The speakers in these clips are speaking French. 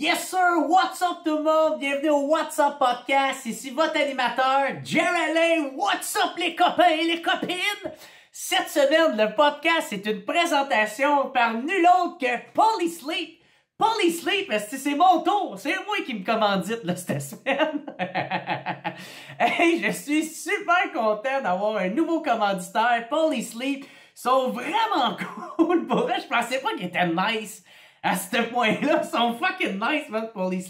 Yes sir, what's up tout le monde? Bienvenue au What's Up Podcast. Ici votre animateur, Jerry What's up les copains et les copines? Cette semaine, le podcast est une présentation par nul autre que Polysleep. Sleep, c'est mon tour. C'est moi qui me commandite cette semaine. hey, je suis super content d'avoir un nouveau commanditaire, Polysleep. Sleep sont vraiment cool. Pour je pensais pas qu'ils étaient nice à ce point-là sont fucking nice, man, pour les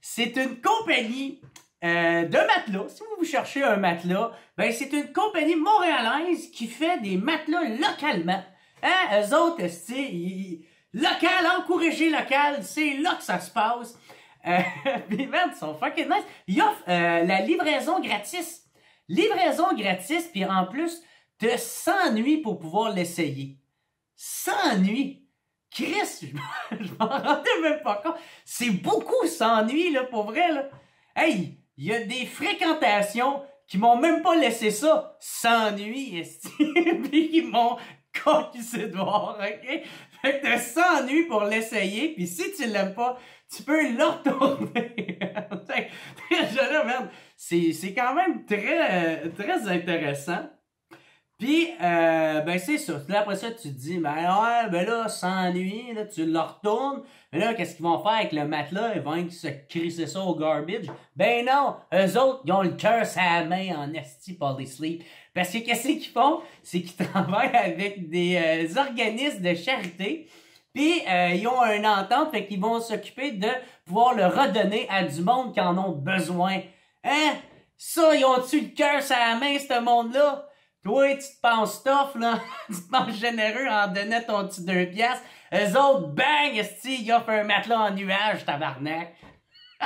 C'est une compagnie euh, de matelas. Si vous cherchez un matelas, ben c'est une compagnie montréalaise qui fait des matelas localement. Hein, eux autres, sais, local, encourager local, c'est là que ça se passe. Euh, ils sont fucking nice. Ils offrent euh, la livraison gratis. Livraison gratis, puis en plus, de 100 nuits pour pouvoir l'essayer. 100 nuits! Chris, je m'en rendais même pas compte. C'est beaucoup s'ennuie, là, pour vrai, là. Hey, il y a des fréquentations qui m'ont même pas laissé ça s'ennuyer, puis qui m'ont coquissé dehors, ok? Fait que de s'ennuie pour l'essayer, puis si tu l'aimes pas, tu peux le retourner. je c'est quand même très, euh, très intéressant. Puis, euh, ben c'est ça. Là, après ça, tu te dis, ben ouais, ben là, s'ennuie, là, tu le retournes. Mais là, qu'est-ce qu'ils vont faire avec le matelas? Ils vont se crisser ça au garbage. Ben non, eux autres, ils ont le cœur à la main en esti pour les sleep. Parce que qu'est-ce qu'ils font? C'est qu'ils travaillent avec des euh, organismes de charité. Puis, euh, ils ont un entente, fait qu'ils vont s'occuper de pouvoir le redonner à du monde qui en ont besoin. Hein? Ça, ils ont-tu le cœur à la main, ce monde-là? Toi, tu te penses tough, là. tu te penses généreux en donnant ton petit deux piastres. Eux autres, bang, ils offrent un matelas en nuage, tabarnak.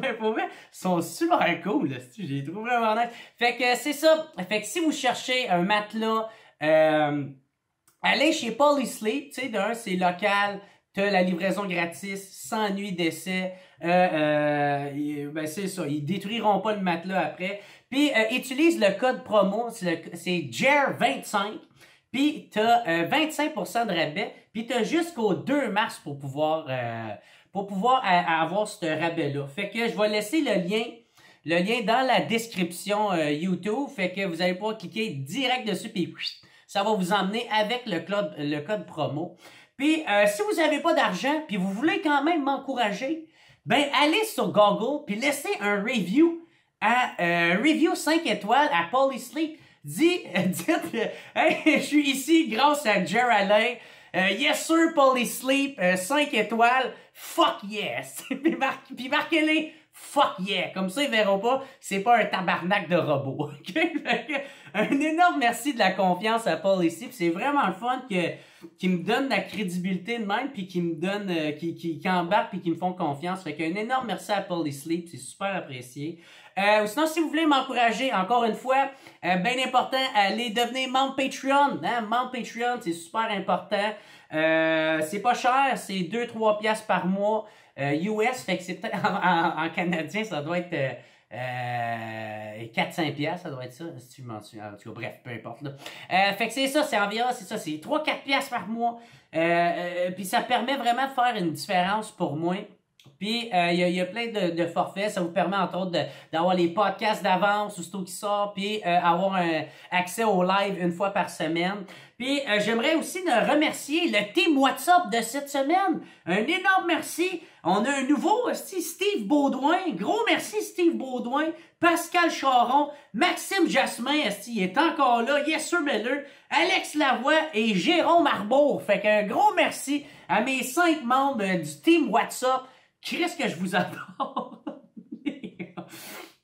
mais pour vrai, ils sont super cool, là, J'ai trouvé un nice. Fait que euh, c'est ça. Fait que si vous cherchez un matelas, euh, allez chez Sleep, Tu sais, d'un, c'est local. T'as la livraison gratis, sans nuit d'essai. Euh, euh, ben c'est ça, ils détruiront pas le matelas après. Puis euh, utilise le code promo, c'est ger 25 Puis tu as 25% de rabais. Puis tu as jusqu'au 2 mars pour pouvoir, euh, pour pouvoir euh, avoir ce rabais-là. Fait que je vais laisser le lien. Le lien dans la description YouTube, fait que vous allez pouvoir cliquer direct dessus, puis ça va vous emmener avec le, code, le code promo. Puis, si vous n'avez pas d'argent, puis vous voulez quand même m'encourager, ben allez sur Google, puis laissez un review à euh, Review 5 étoiles à Polysleep. Sleep, euh, dites, euh, hey, je suis ici grâce à Geraldine. yes sir, Polysleep, 5 étoiles, fuck yes. puis, puis marquez-les, fuck yeah. Comme ça, ils verront pas, c'est pas un tabarnak de robot. un énorme merci de la confiance à Paul ici. c'est vraiment le fun que qui me donne la crédibilité de même puis qui me donne qui euh, qui, qui embarque puis qui me font confiance. Fait qu'un énorme merci à Paul Sleep, c'est super apprécié. Euh, sinon, si vous voulez m'encourager, encore une fois, euh, bien important, allez devenir membre Patreon. Hein? Membre Patreon, c'est super important. Euh, c'est pas cher, c'est 2-3 piastres par mois US. Fait que c'est peut-être en, canadien, ça doit être euh, 4-5 piastres, ça doit être ça, si tu m'en souviens. Ah, en tout cas, bref, peu importe. Euh, fait que c'est ça, c'est environ, c'est ça, c'est 3-4 piastres par mois. Euh, euh, puis ça permet vraiment de faire une différence pour moi. Puis, il y, a plein de, forfaits. Ça vous permet, entre autres, d'avoir les podcasts d'avance, ou aussitôt qui sort, puis avoir un accès au live une fois par semaine. Puis euh, j'aimerais aussi remercier le team WhatsApp de cette semaine. Un énorme merci. On a un nouveau aussi, Steve Baudouin. Gros merci Steve Baudouin, Pascal Charon, Maxime Jasmin, il est encore là, sir Miller. Alex Lavoie et Jérôme Arbour. Fait qu'un gros merci à mes cinq membres euh, du team WhatsApp. Qu'est-ce que je vous apprends?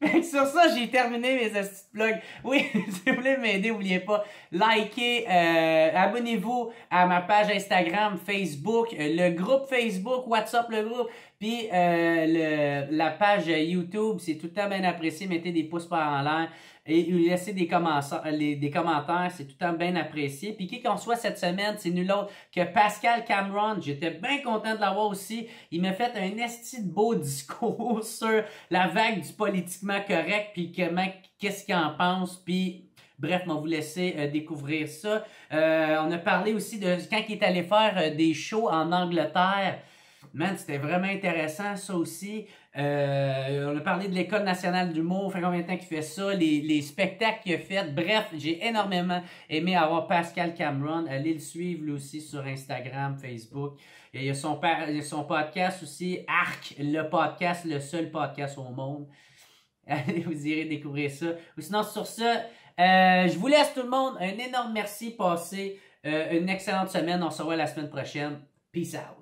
sur ça, j'ai terminé mes astuces blogs. Oui, si vous voulez m'aider, n'oubliez pas, likez, euh, abonnez-vous à ma page Instagram, Facebook, euh, le groupe Facebook, WhatsApp le groupe, puis euh, le, la page YouTube, c'est tout à temps bien apprécié. Mettez des pouces par en l'air et lui laisser euh, des, commentaires. C'est tout le temps bien apprécié. Puis qui qu'on soit cette semaine, c'est nul autre que Pascal Cameron. J'étais bien content de l'avoir aussi. Il m'a fait un esti de beau discours sur la vague du politiquement correct, puis comment, qu'est-ce qu'il en pense, puis... Bref, on va vous laisser euh, découvrir ça. Euh, on a parlé aussi de quand il est allé faire des shows en Angleterre. Man, c'était vraiment intéressant, ça aussi. Euh, on a parlé de l'École nationale d'humour, fait combien de temps qu'il fait ça, les, spectacles qu'il a fait. Bref, j'ai énormément aimé avoir Pascal Cameron. Allez le suivre lui aussi sur Instagram, Facebook. il y a son, podcast aussi, Arc, le podcast, le seul podcast au monde. Allez, vous irez découvrir ça. sinon, sur ça, euh, je vous laisse tout le monde. Un énorme merci. Passez euh, une excellente semaine. On se revoit la semaine prochaine. Peace out.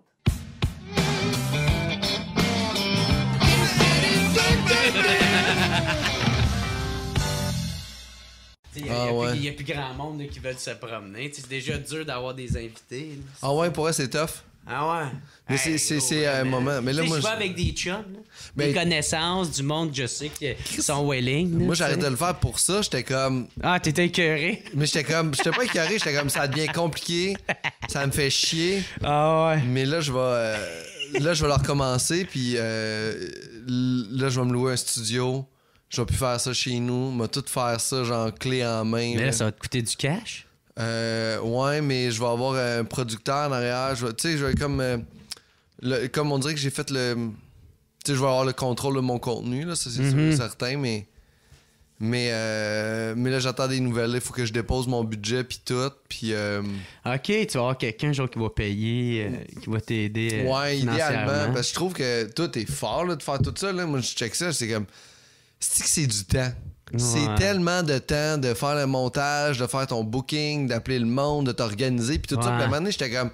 Il n'y a, ah, ouais. a, plus grand monde qui veulent se promener. C'est déjà dur d'avoir des invités. Ah ouais, pour eux, c'est tough. Ah ouais. Mais c'est un euh, moment. Mais là, moi, je pas avec des chums, ben, des connaissances du monde, je sais qui sont willing. moi, j'arrête de le faire pour ça. J'étais comme. Ah, t'étais écœuré. Mais j'étais comme. J'étais pas écœuré, j'étais comme ça devient compliqué. ça me fait chier. Ah ouais. Mais là, je vais. Euh, là, je vais leur recommencer, puis euh, là, je vais me louer un studio. Je vais plus faire ça chez nous. Je vais tout faire ça, genre clé en main. Mais là, ça va te coûter du cash? Euh, ouais, mais je vais avoir un producteur en arrière. Tu sais, je vais comme. Euh, comme on dirait que j'ai fait le. Tu sais, je vais avoir le contrôle de mon contenu, là, ça c'est mhm. certain, mais mais, euh, mais là, j'attends des nouvelles. Il faut que je dépose mon budget puis tout. Puis, euh, OK, tu vas avoir quelqu'un genre qui va payer, euh, qui va t'aider. ouais, idéalement. Parce que je trouve que tout est fort de faire tout ça. Moi, je check ça. C'est comme. cest que c'est du temps? C'est tellement de temps de faire le montage, de faire ton booking, d'appeler le monde, de t'organiser. Puis tout ça. Puis à j'étais comme.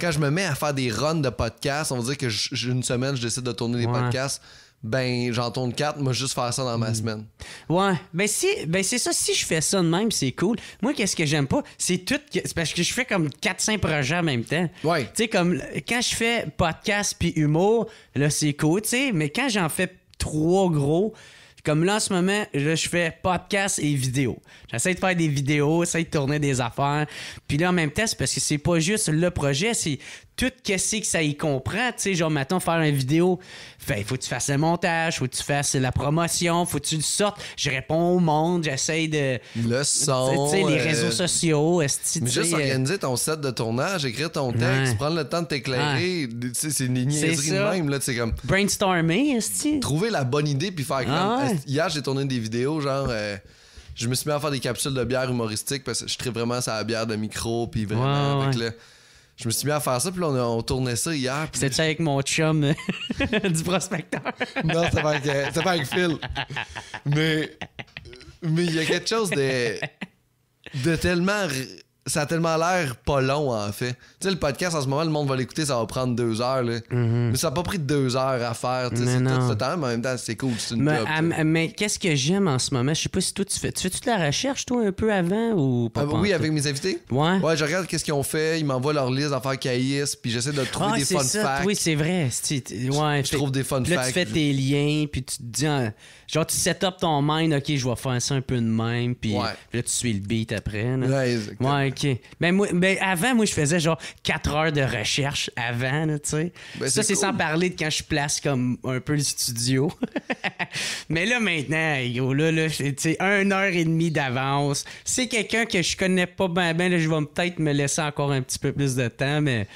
Quand je me mets à faire des runs de podcasts, on va dire que une semaine, je décide de tourner des podcasts ben j'en tourne 4, moi juste faire ça dans ma hmm. semaine. Ouais, ben si ben c'est ça si je fais ça de même, c'est cool. Moi qu'est-ce que j'aime pas, c'est tout parce que je fais comme 4 5 projets en même temps. Ouais. Tu sais comme quand je fais podcast puis humour, là c'est cool, tu sais, mais quand j'en fais trois gros, comme là, en ce moment, je fais podcast et vidéo. J'essaie de faire des vidéos, j'essaie de tourner des affaires. Puis là, en même temps, c'est parce que c'est pas juste le projet, c'est tout qu'est-ce que ça y comprend, tu sais, genre maintenant faire une vidéo, il faut que tu fasses le montage, faut que tu fasses la promotion, faut que tu le sortes, je réponds au monde, j'essaye de le son, tu sais les euh, réseaux sociaux, est ce que mais juste euh, organiser ton set de tournage, écrire ton texte, prendre le temps de t'éclairer, tu sais c'est une niaiserie de même là, sais, comme brainstormer, est trouver la bonne idée puis faire comme ah, hier j'ai tourné des vidéos genre euh, je me suis mis à faire des capsules de bière humoristiques parce que je traite vraiment ça la bière de micro puis vraiment avec le je me suis mis à faire ça, puis là, on, on tournait ça hier. Puis... C'était avec mon chum euh, du prospecteur. non, c'était pas, avec, euh, pas avec Phil. Mais mais il y a quelque chose de, de tellement ça a tellement l'air pas long, en fait. Tu sais, le podcast, en ce moment, le monde va l'écouter, ça va prendre deux heures. Là. Mhm. Mais ça n'a pas pris deux heures à faire. c'est tout ce temps, mais en même temps, c'est cool. mais, qu'est-ce que j'aime en ce moment? Je sais pas si toi, tu fais. Tu fais toute la recherche, toi, un peu avant ou pas? Ah, oui, avec mes invités. Ouais. Ouais, je regarde qu'est-ce qu'ils ont fait. Ils m'envoient leur liste d'affaires faire caïs puis j'essaie de trouver ah, des fun facts. Oui, c'est vrai. Ouais, je trouve des fun facts. Là, tu fais tes liens, puis tu te dis. Ah, genre, tu set up ton mind, OK, je vais faire ça un peu de même, puis, là, tu suis le beat après. Là. Mais, ben, mais ben, avant, moi, je faisais genre 4 heures de recherche avant, tu sais. Ben, ça, c'est sans parler de quand je place comme un peu le studio. mais là, maintenant, yo, là, là une heure et demie d'avance. C'est quelqu'un que je connais pas bien, ben, je vais peut-être me laisser encore un petit peu plus de temps, mais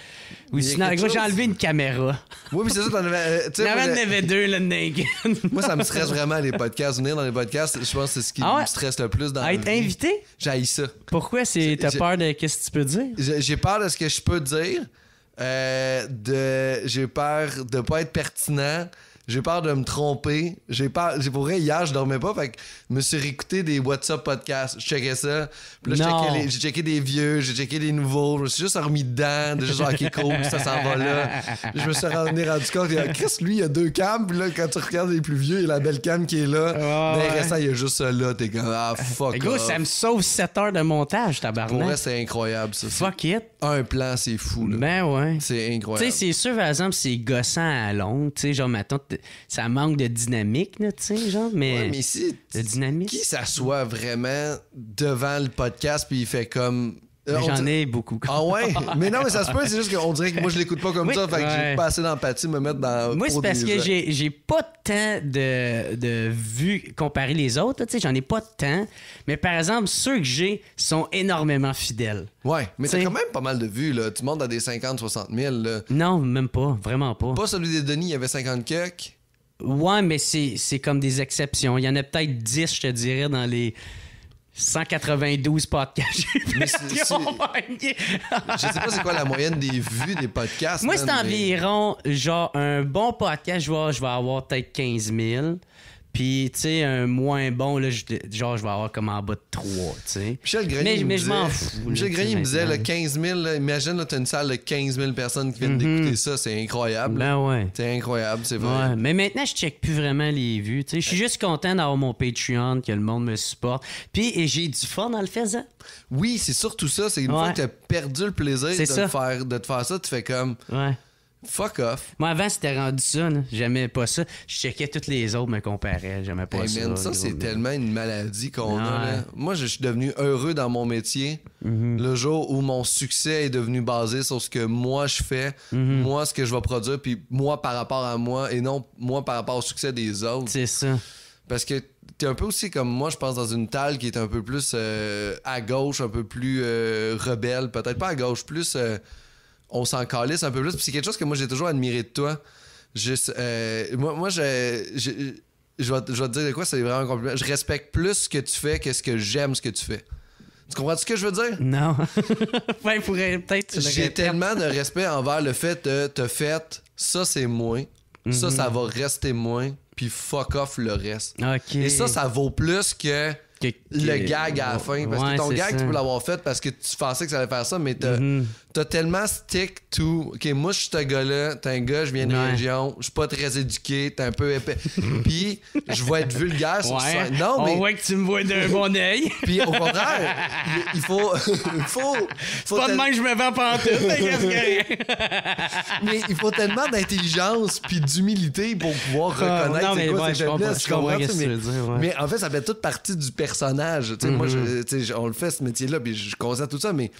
oui, sinon, moi, j'ai enlevé une caméra. Oui, mais c'est ça, t'en avais. Euh, en avait deux, le moi, ça me stresse vraiment, les podcasts. Venir dans les podcasts, je pense que c'est ce qui ah me stresse le plus dans Être invité? J'haïs ça. Pourquoi? C'est... T'as peur de qu'est-ce que tu peux dire? J'ai peur de ce que je peux dire. Euh, j'ai peur de pas être pertinent. J'ai peur de me tromper. J'ai peur. J'ai pour vrai, hier, je dormais pas. Fait que je me suis réécouté des WhatsApp podcasts. Je checkais ça. Puis là, j'ai checké, des vieux, j'ai checké des nouveaux. Je me suis juste remis dedans. de juste OK, cool, ça s'en va là. Je me suis rendu, rendu il Et, a Chris, lui, il y a deux cams. Puis là, quand tu regardes les plus vieux, il y a la belle cam qui est là. mais ça il y a juste ça là. T'es comme, ah, fuck. Gros, ça me sauve 7 heures de montage, tabarnak. Pour vrai, c'est incroyable, ça. Fuck it. Un plan, c'est fou, là. Ben ouais. C'est incroyable. Tu sais, c'est sûr, par exemple, c'est gossant à long. Tu sais, genre, maintenant, ça manque de dynamique, tu sais, genre, mais. Ouais, mais dynamique. Qui s'assoit vraiment devant le podcast, puis il fait comme euh, j'en ai beaucoup. Ah ouais? Mais non, mais ça se peut, c'est juste qu'on dirait que moi, je l'écoute pas comme ça, fait que j'ai pas assez d'empathie me mettre dans. Moi, c'est parce que j'ai pas tant de, de vues comparées les autres, tu sais, j'en ai pas tant. Mais par exemple, ceux que j'ai sont énormément fidèles. Ouais, mais t'as quand même pas mal de vues, là. Tu montes dans des 50, 60 000, là. Non, même pas, vraiment pas. Pas celui des Denis, il y avait 50 quelques. Ouais, mais c'est comme des exceptions. Il y en a peut-être 10, je te dirais, dans les 192 podcasts. Mais je sais pas c'est quoi la moyenne des vues des podcasts. Moi, c'est environ, genre, un bon podcast, je je vais avoir peut-être 15 000. Puis, tu sais, un moins bon, là, genre, je vais avoir comme en bas de 3, tu sais. Michel mais, je m'en fous. Michel Grenier me disait, le 15 000, là, imagine, là, t'as une salle de 15 000 personnes qui viennent mhm. d'écouter ça, c'est incroyable. Ben ouais. C'est incroyable, c'est vrai. mais maintenant, je check plus vraiment les vues, tu sais. Je suis juste content d'avoir mon Patreon, que le monde me supporte. Puis, j'ai du fun en le ça. Oui, c'est surtout ça. C'est une fois que t'as perdu le plaisir de, Faire, de te faire ça, tu fais comme... Ouais Fuck off. Moi, avant, c'était rendu ça. J'aimais pas ça. Je checkais toutes les autres, me comparais. J'aimais pas ça. Man, ça, c'est tellement une maladie qu'on a. Moi, je suis devenu heureux dans mon métier. Mhm. Le jour où mon succès est devenu basé sur ce que moi je fais, mhm. moi, ce que je vais produire, puis moi par rapport à moi et non moi par rapport au succès des autres. C'est ça. Parce que t'es un peu aussi comme moi, je pense, dans une talle qui est un peu plus euh, à gauche, un peu plus euh, rebelle. Peut-être pas à gauche, plus. Euh, on s'en calisse un peu plus. Puis c'est quelque chose que moi, j'ai toujours admiré de toi. Euh, moi, moi je, je, vais, te dire de quoi, c'est vraiment un compliment. Je respecte plus ce que tu fais que ce que j'aime ce que tu fais. Tu comprends ce que je veux dire? Non. ben pourrait peut-être. J'ai tellement de respect envers le fait de te fait ça, c'est moins. Ça, mhm. ça va rester moins. Puis fuck off le reste. Et ça, ça vaut plus que. Le gag à la fin. Parce que ton gag, tu peux l'avoir fait parce que tu pensais que ça allait faire ça, mais t'as mhm t'as tellement stick to. Ok, moi, je suis ce gars-là. T'es un gars, je viens de ouais. région. Je suis pas très éduqué. T'es un peu épais. Puis, je vais être vulgaire sur ouais. Non, On voit que tu me vois d'un bon œil. Puis, au contraire, il faut. il faut, pas demain que je me vends pas en tout. mais il faut tellement d'intelligence puis d'humilité pour pouvoir ah, reconnaître non, mais ce que mais, tu veux mais en fait, ça fait toute partie du personnage. Moi, je, mm-hmm. on le fait, ce métier-là. Puis, je constate tout ça. Mais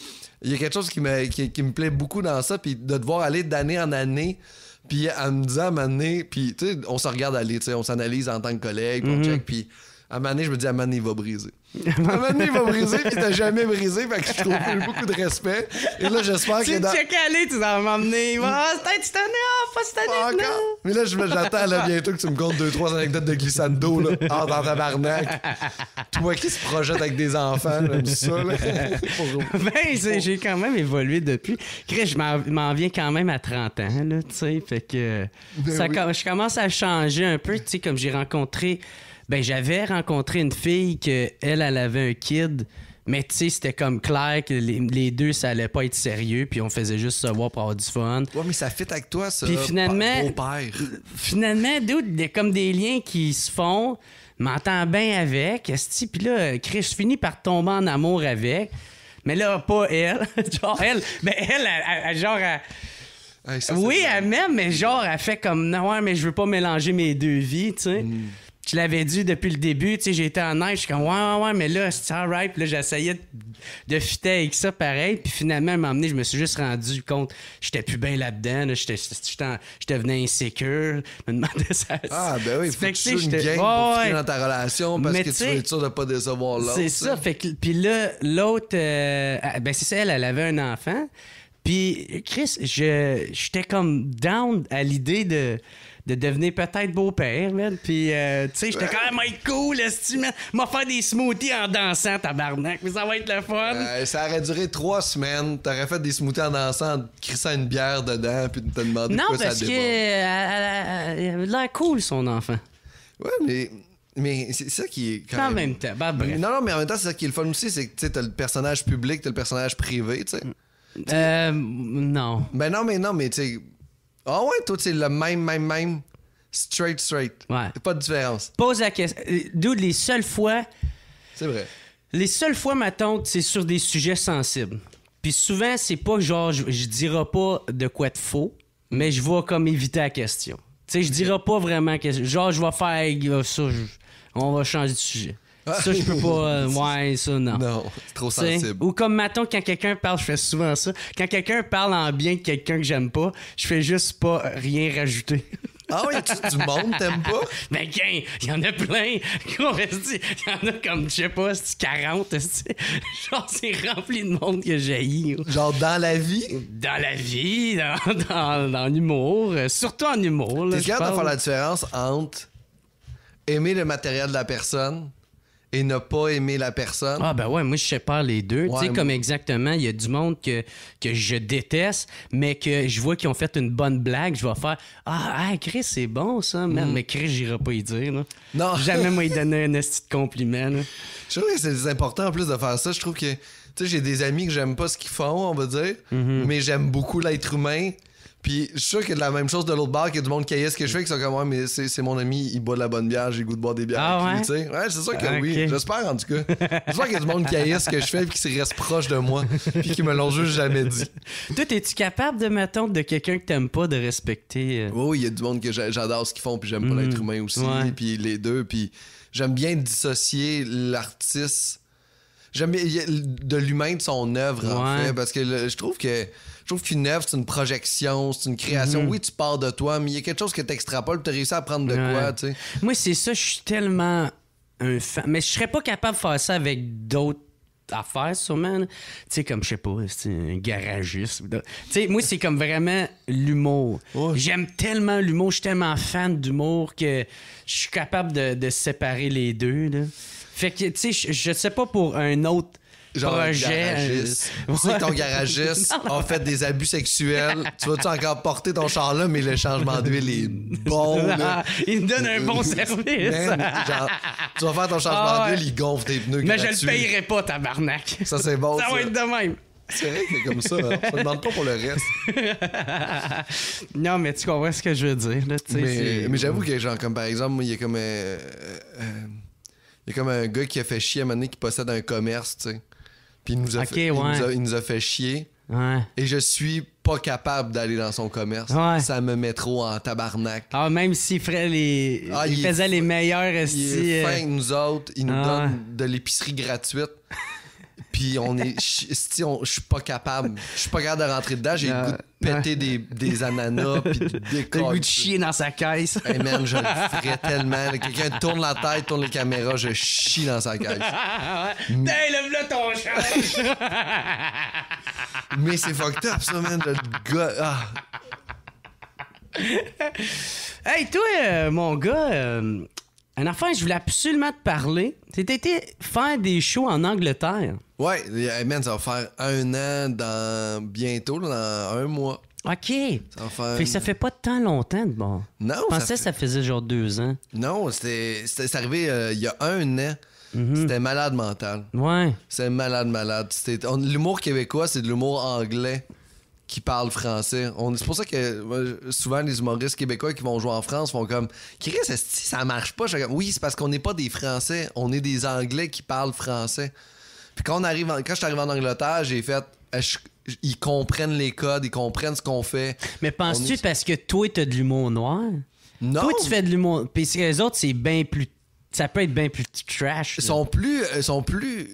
il y a quelque chose qui me, qui, me plaît beaucoup dans ça, puis de devoir aller d'année en année, puis à me disant à un moment puis tu sais, on se regarde aller, tu on s'analyse en tant que collègue, puis mm-hmm. puis à un moment je me dis, à un moment il va briser. À un moment il va briser, puis t'as jamais brisé, fait que je trouve beaucoup de respect. Et là, j'espère que. Tu es calé, tu vas m'emmener. Ah, peut cette année, ah, oh, pas cette année. Pas Mais là, j'attends là, bientôt que tu me comptes deux, trois anecdotes de glissando, là, hors ah, dans ta barnaque. Toi qui se projette avec des enfants, là, ça, là. ben, j'ai quand même évolué depuis. je m'en viens quand même à 30 ans, là, tu sais, fait que. Ben je commence à changer un peu, tu sais, comme j'ai rencontré ben j'avais rencontré une fille que elle, elle avait un kid. Mais tu sais, c'était comme clair que les, deux, ça allait pas être sérieux, puis on faisait juste se voir pour avoir du fun. Ouais, mais ça fit avec toi, ça. Puis finalement, père. finalement, dude, comme des liens qui se font. M'entends bien avec, esti, puis là, Chris, je par tomber en amour avec. Mais là, pas elle. genre, elle, ben, elle, genre, elle. oui, elle m'aime, mais genre, elle fait comme, non, mais je veux pas mélanger mes deux vies, tu sais. Mm tu l'avais dit depuis le début, tu sais, j'étais en neige, je suis comme, ouais, ouais, ouais, mais là, c'est alright. Puis là, j'essayais de, de avec ça pareil. Puis finalement, à un moment je me suis juste rendu compte, j'étais plus bien là-dedans, là, je devenais insécure. Je me demandais ça. Ah, ben oui, c'est faut que, une game pour ouais. dans ta relation parce que tu veux être sûr de pas décevoir l'autre. C'est ça. Fait que, puis là, l'autre, euh, ah, ben c'est ça, elle, elle avait un enfant. Puis, Chris, j'étais comme down à l'idée de de devenir peut-être beau-père, man. Puis, euh, tu sais, j'étais quand même cool, m'as fait des smoothies en dansant, tabarnak. Mais ça va être le fun. Euh, ça aurait duré trois semaines. T'aurais fait des smoothies en dansant, en crissant une bière dedans, puis te demandé non, quoi ça Non, parce que là, euh, l'air cool, son enfant. Ouais, mais... Mais c'est ça qui est. Quand en même, temps, ben, bref. Non, non, mais en même temps, c'est ça qui est le fun aussi, c'est que t'as le personnage public, t'as le personnage privé, tu sais. Euh, non. Ben non, mais non, mais tu sais ah ouais, toi, c'est le même, même, même. Straight, straight. Ouais. Pas de différence. Pose la question. Euh, D'où les seules fois, C'est vrai. les seules fois, ma tante, c'est sur des sujets sensibles. Puis souvent, c'est pas genre, je, je dirai pas de quoi être faux, mais je vais comme éviter la question. Tu sais, je dirai pas vraiment que. Genre, je vais faire. ça, on va changer de sujet. Ça, je peux pas. Euh, ouais, ça, non. Non, c'est trop sensible. Ou comme, mettons, quand quelqu'un parle, je fais souvent ça. Quand quelqu'un parle en bien de quelqu'un que j'aime pas, je fais juste pas rien rajouter. Ah oui, tu du monde, t'aimes pas? Ben, il y en a plein. il y en a comme, je sais pas, 40. Genre, c'est rempli de monde que j'ai Genre, dans la vie? Dans la vie, dans, dans, l'humour, euh, surtout en humour. T'es capable de faire la différence entre aimer le matériel de la personne et ne pas aimer la personne. Ah ben ouais, moi je sépare les deux. tu sais, comme exactement, il y a du monde que, que je déteste, mais que je vois qu'ils ont fait une bonne blague, je vais faire « Ah, hey, Chris, c'est bon ça, mm. mais Chris, j'irai pas y dire. Non. Jamais moi il donner un petit compliment. Je trouve c'est important en plus de faire ça. Je trouve que, tu sais, j'ai des amis que j'aime pas ce qu'ils font, on va dire, mm-hmm. mais j'aime beaucoup l'être humain. Puis je suis sûr qu'il y a de la même chose de l'autre bar, qu'il y a du monde qui ce que je fais, qui sont comme, ouais, mais c'est mon ami, il boit de la bonne bière, j'ai goût de boire des bières. Ah, ouais? Lui, ouais, c'est sûr que oui. J'espère en tout cas. J'espère qu'il y a du monde qui ce que je fais, puis qui reste proche de moi, puis qui me l'ont juste jamais dit. Toi, es-tu capable de, m'attendre de quelqu'un que t'aimes pas, de respecter? Euh? Oui, il y a du monde que j'adore ce qu'ils font, puis j'aime pas mm. l'être humain aussi, puis les deux, puis j'aime bien dissocier l'artiste. J'aime de l'humain de son œuvre, en fait, parce que je trouve que je trouve qu'une œuvre, c'est une projection, c'est une création. Mhm. Oui, tu pars de toi, mais il y a quelque chose que tu extrapoles. tu réussi à prendre de quoi, tu sais. Moi, c'est ça, je suis tellement un fan. Mais je serais pas capable de faire ça avec d'autres affaires, sûrement. Tu sais, comme, je sais pas, c'est un garagiste. Tu sais, moi, c'est comme vraiment l'humour. J'aime tellement l'humour, je suis tellement fan d'humour que je suis capable de, séparer les deux, là. Fait tu sais, je sais pas pour un autre genre Garagiste. Tu ton garagiste a fait des abus sexuels. tu vas-tu encore porter ton char-là, mais le changement d'huile est bon. Il donne un bon service. genre, tu vas faire ton changement ah, d'huile, il gonfle tes pneus. Mais je le payerai pas, tabarnak. Ça, c'est bon. Ça, va être de même. C'est vrai que c'est comme ça. On ne demande pas pour le reste. non, mais tu comprends ce que je veux dire. mais, mais j'avoue que, genre, comme par exemple, il y a comme. Euh, euh, il y a comme un gars qui a fait chier à un moment donné qui possède un commerce, tu sais. Puis il nous a, fait, il nous a, fait chier. Et je suis pas capable d'aller dans son commerce. Ça me met trop en tabarnak. Ah, même s'il ferait les. Ah, il, faisait les meilleurs Il est euh. nous autres. Il nous ah, donne de l'épicerie gratuite on est. si je suis pas capable. Je suis pas capable de rentrer dedans. J'ai le goût de euh, péter des, des ananas, puis de le goût de chier dans sa caisse. hey même je le ferais tellement. Quelqu'un tourne la tête, tourne les caméras, je chie dans sa caisse. T'es mm. lève-le ton chat Mais c'est fucked up, ça, man. de gars. Ah. hey, toi, euh, mon gars, euh, Enfin, affaire, je voulais absolument te parler. C'était faire des shows en Angleterre. Ouais, ça va faire un an dans bientôt, dans un mois. OK. Ça, fait, ça fait pas tant longtemps de bon. Non. Je pensais ça que ça faisait genre deux ans. Non, c'était arrivé euh, il y a un an. Mhm. C'était malade mental. Ouais. C'était malade, malade. L'humour québécois, c'est de l'humour anglais qui parlent français. c'est pour ça que souvent les humoristes québécois qui vont jouer en France font comme Chris, ça marche pas. oui, c'est parce qu'on n'est pas des Français, on est des Anglais qui parlent français. Puis quand on arrive en, quand je suis arrivé en Angleterre, j'ai fait ils comprennent les codes, ils comprennent ce qu'on fait. Mais penses-tu parce que toi t'as de l'humour noir Non. Toi tu fais de l'humour, puis les autres c'est bien plus ça peut être bien plus trash. Ils sont plus euh, ils sont plus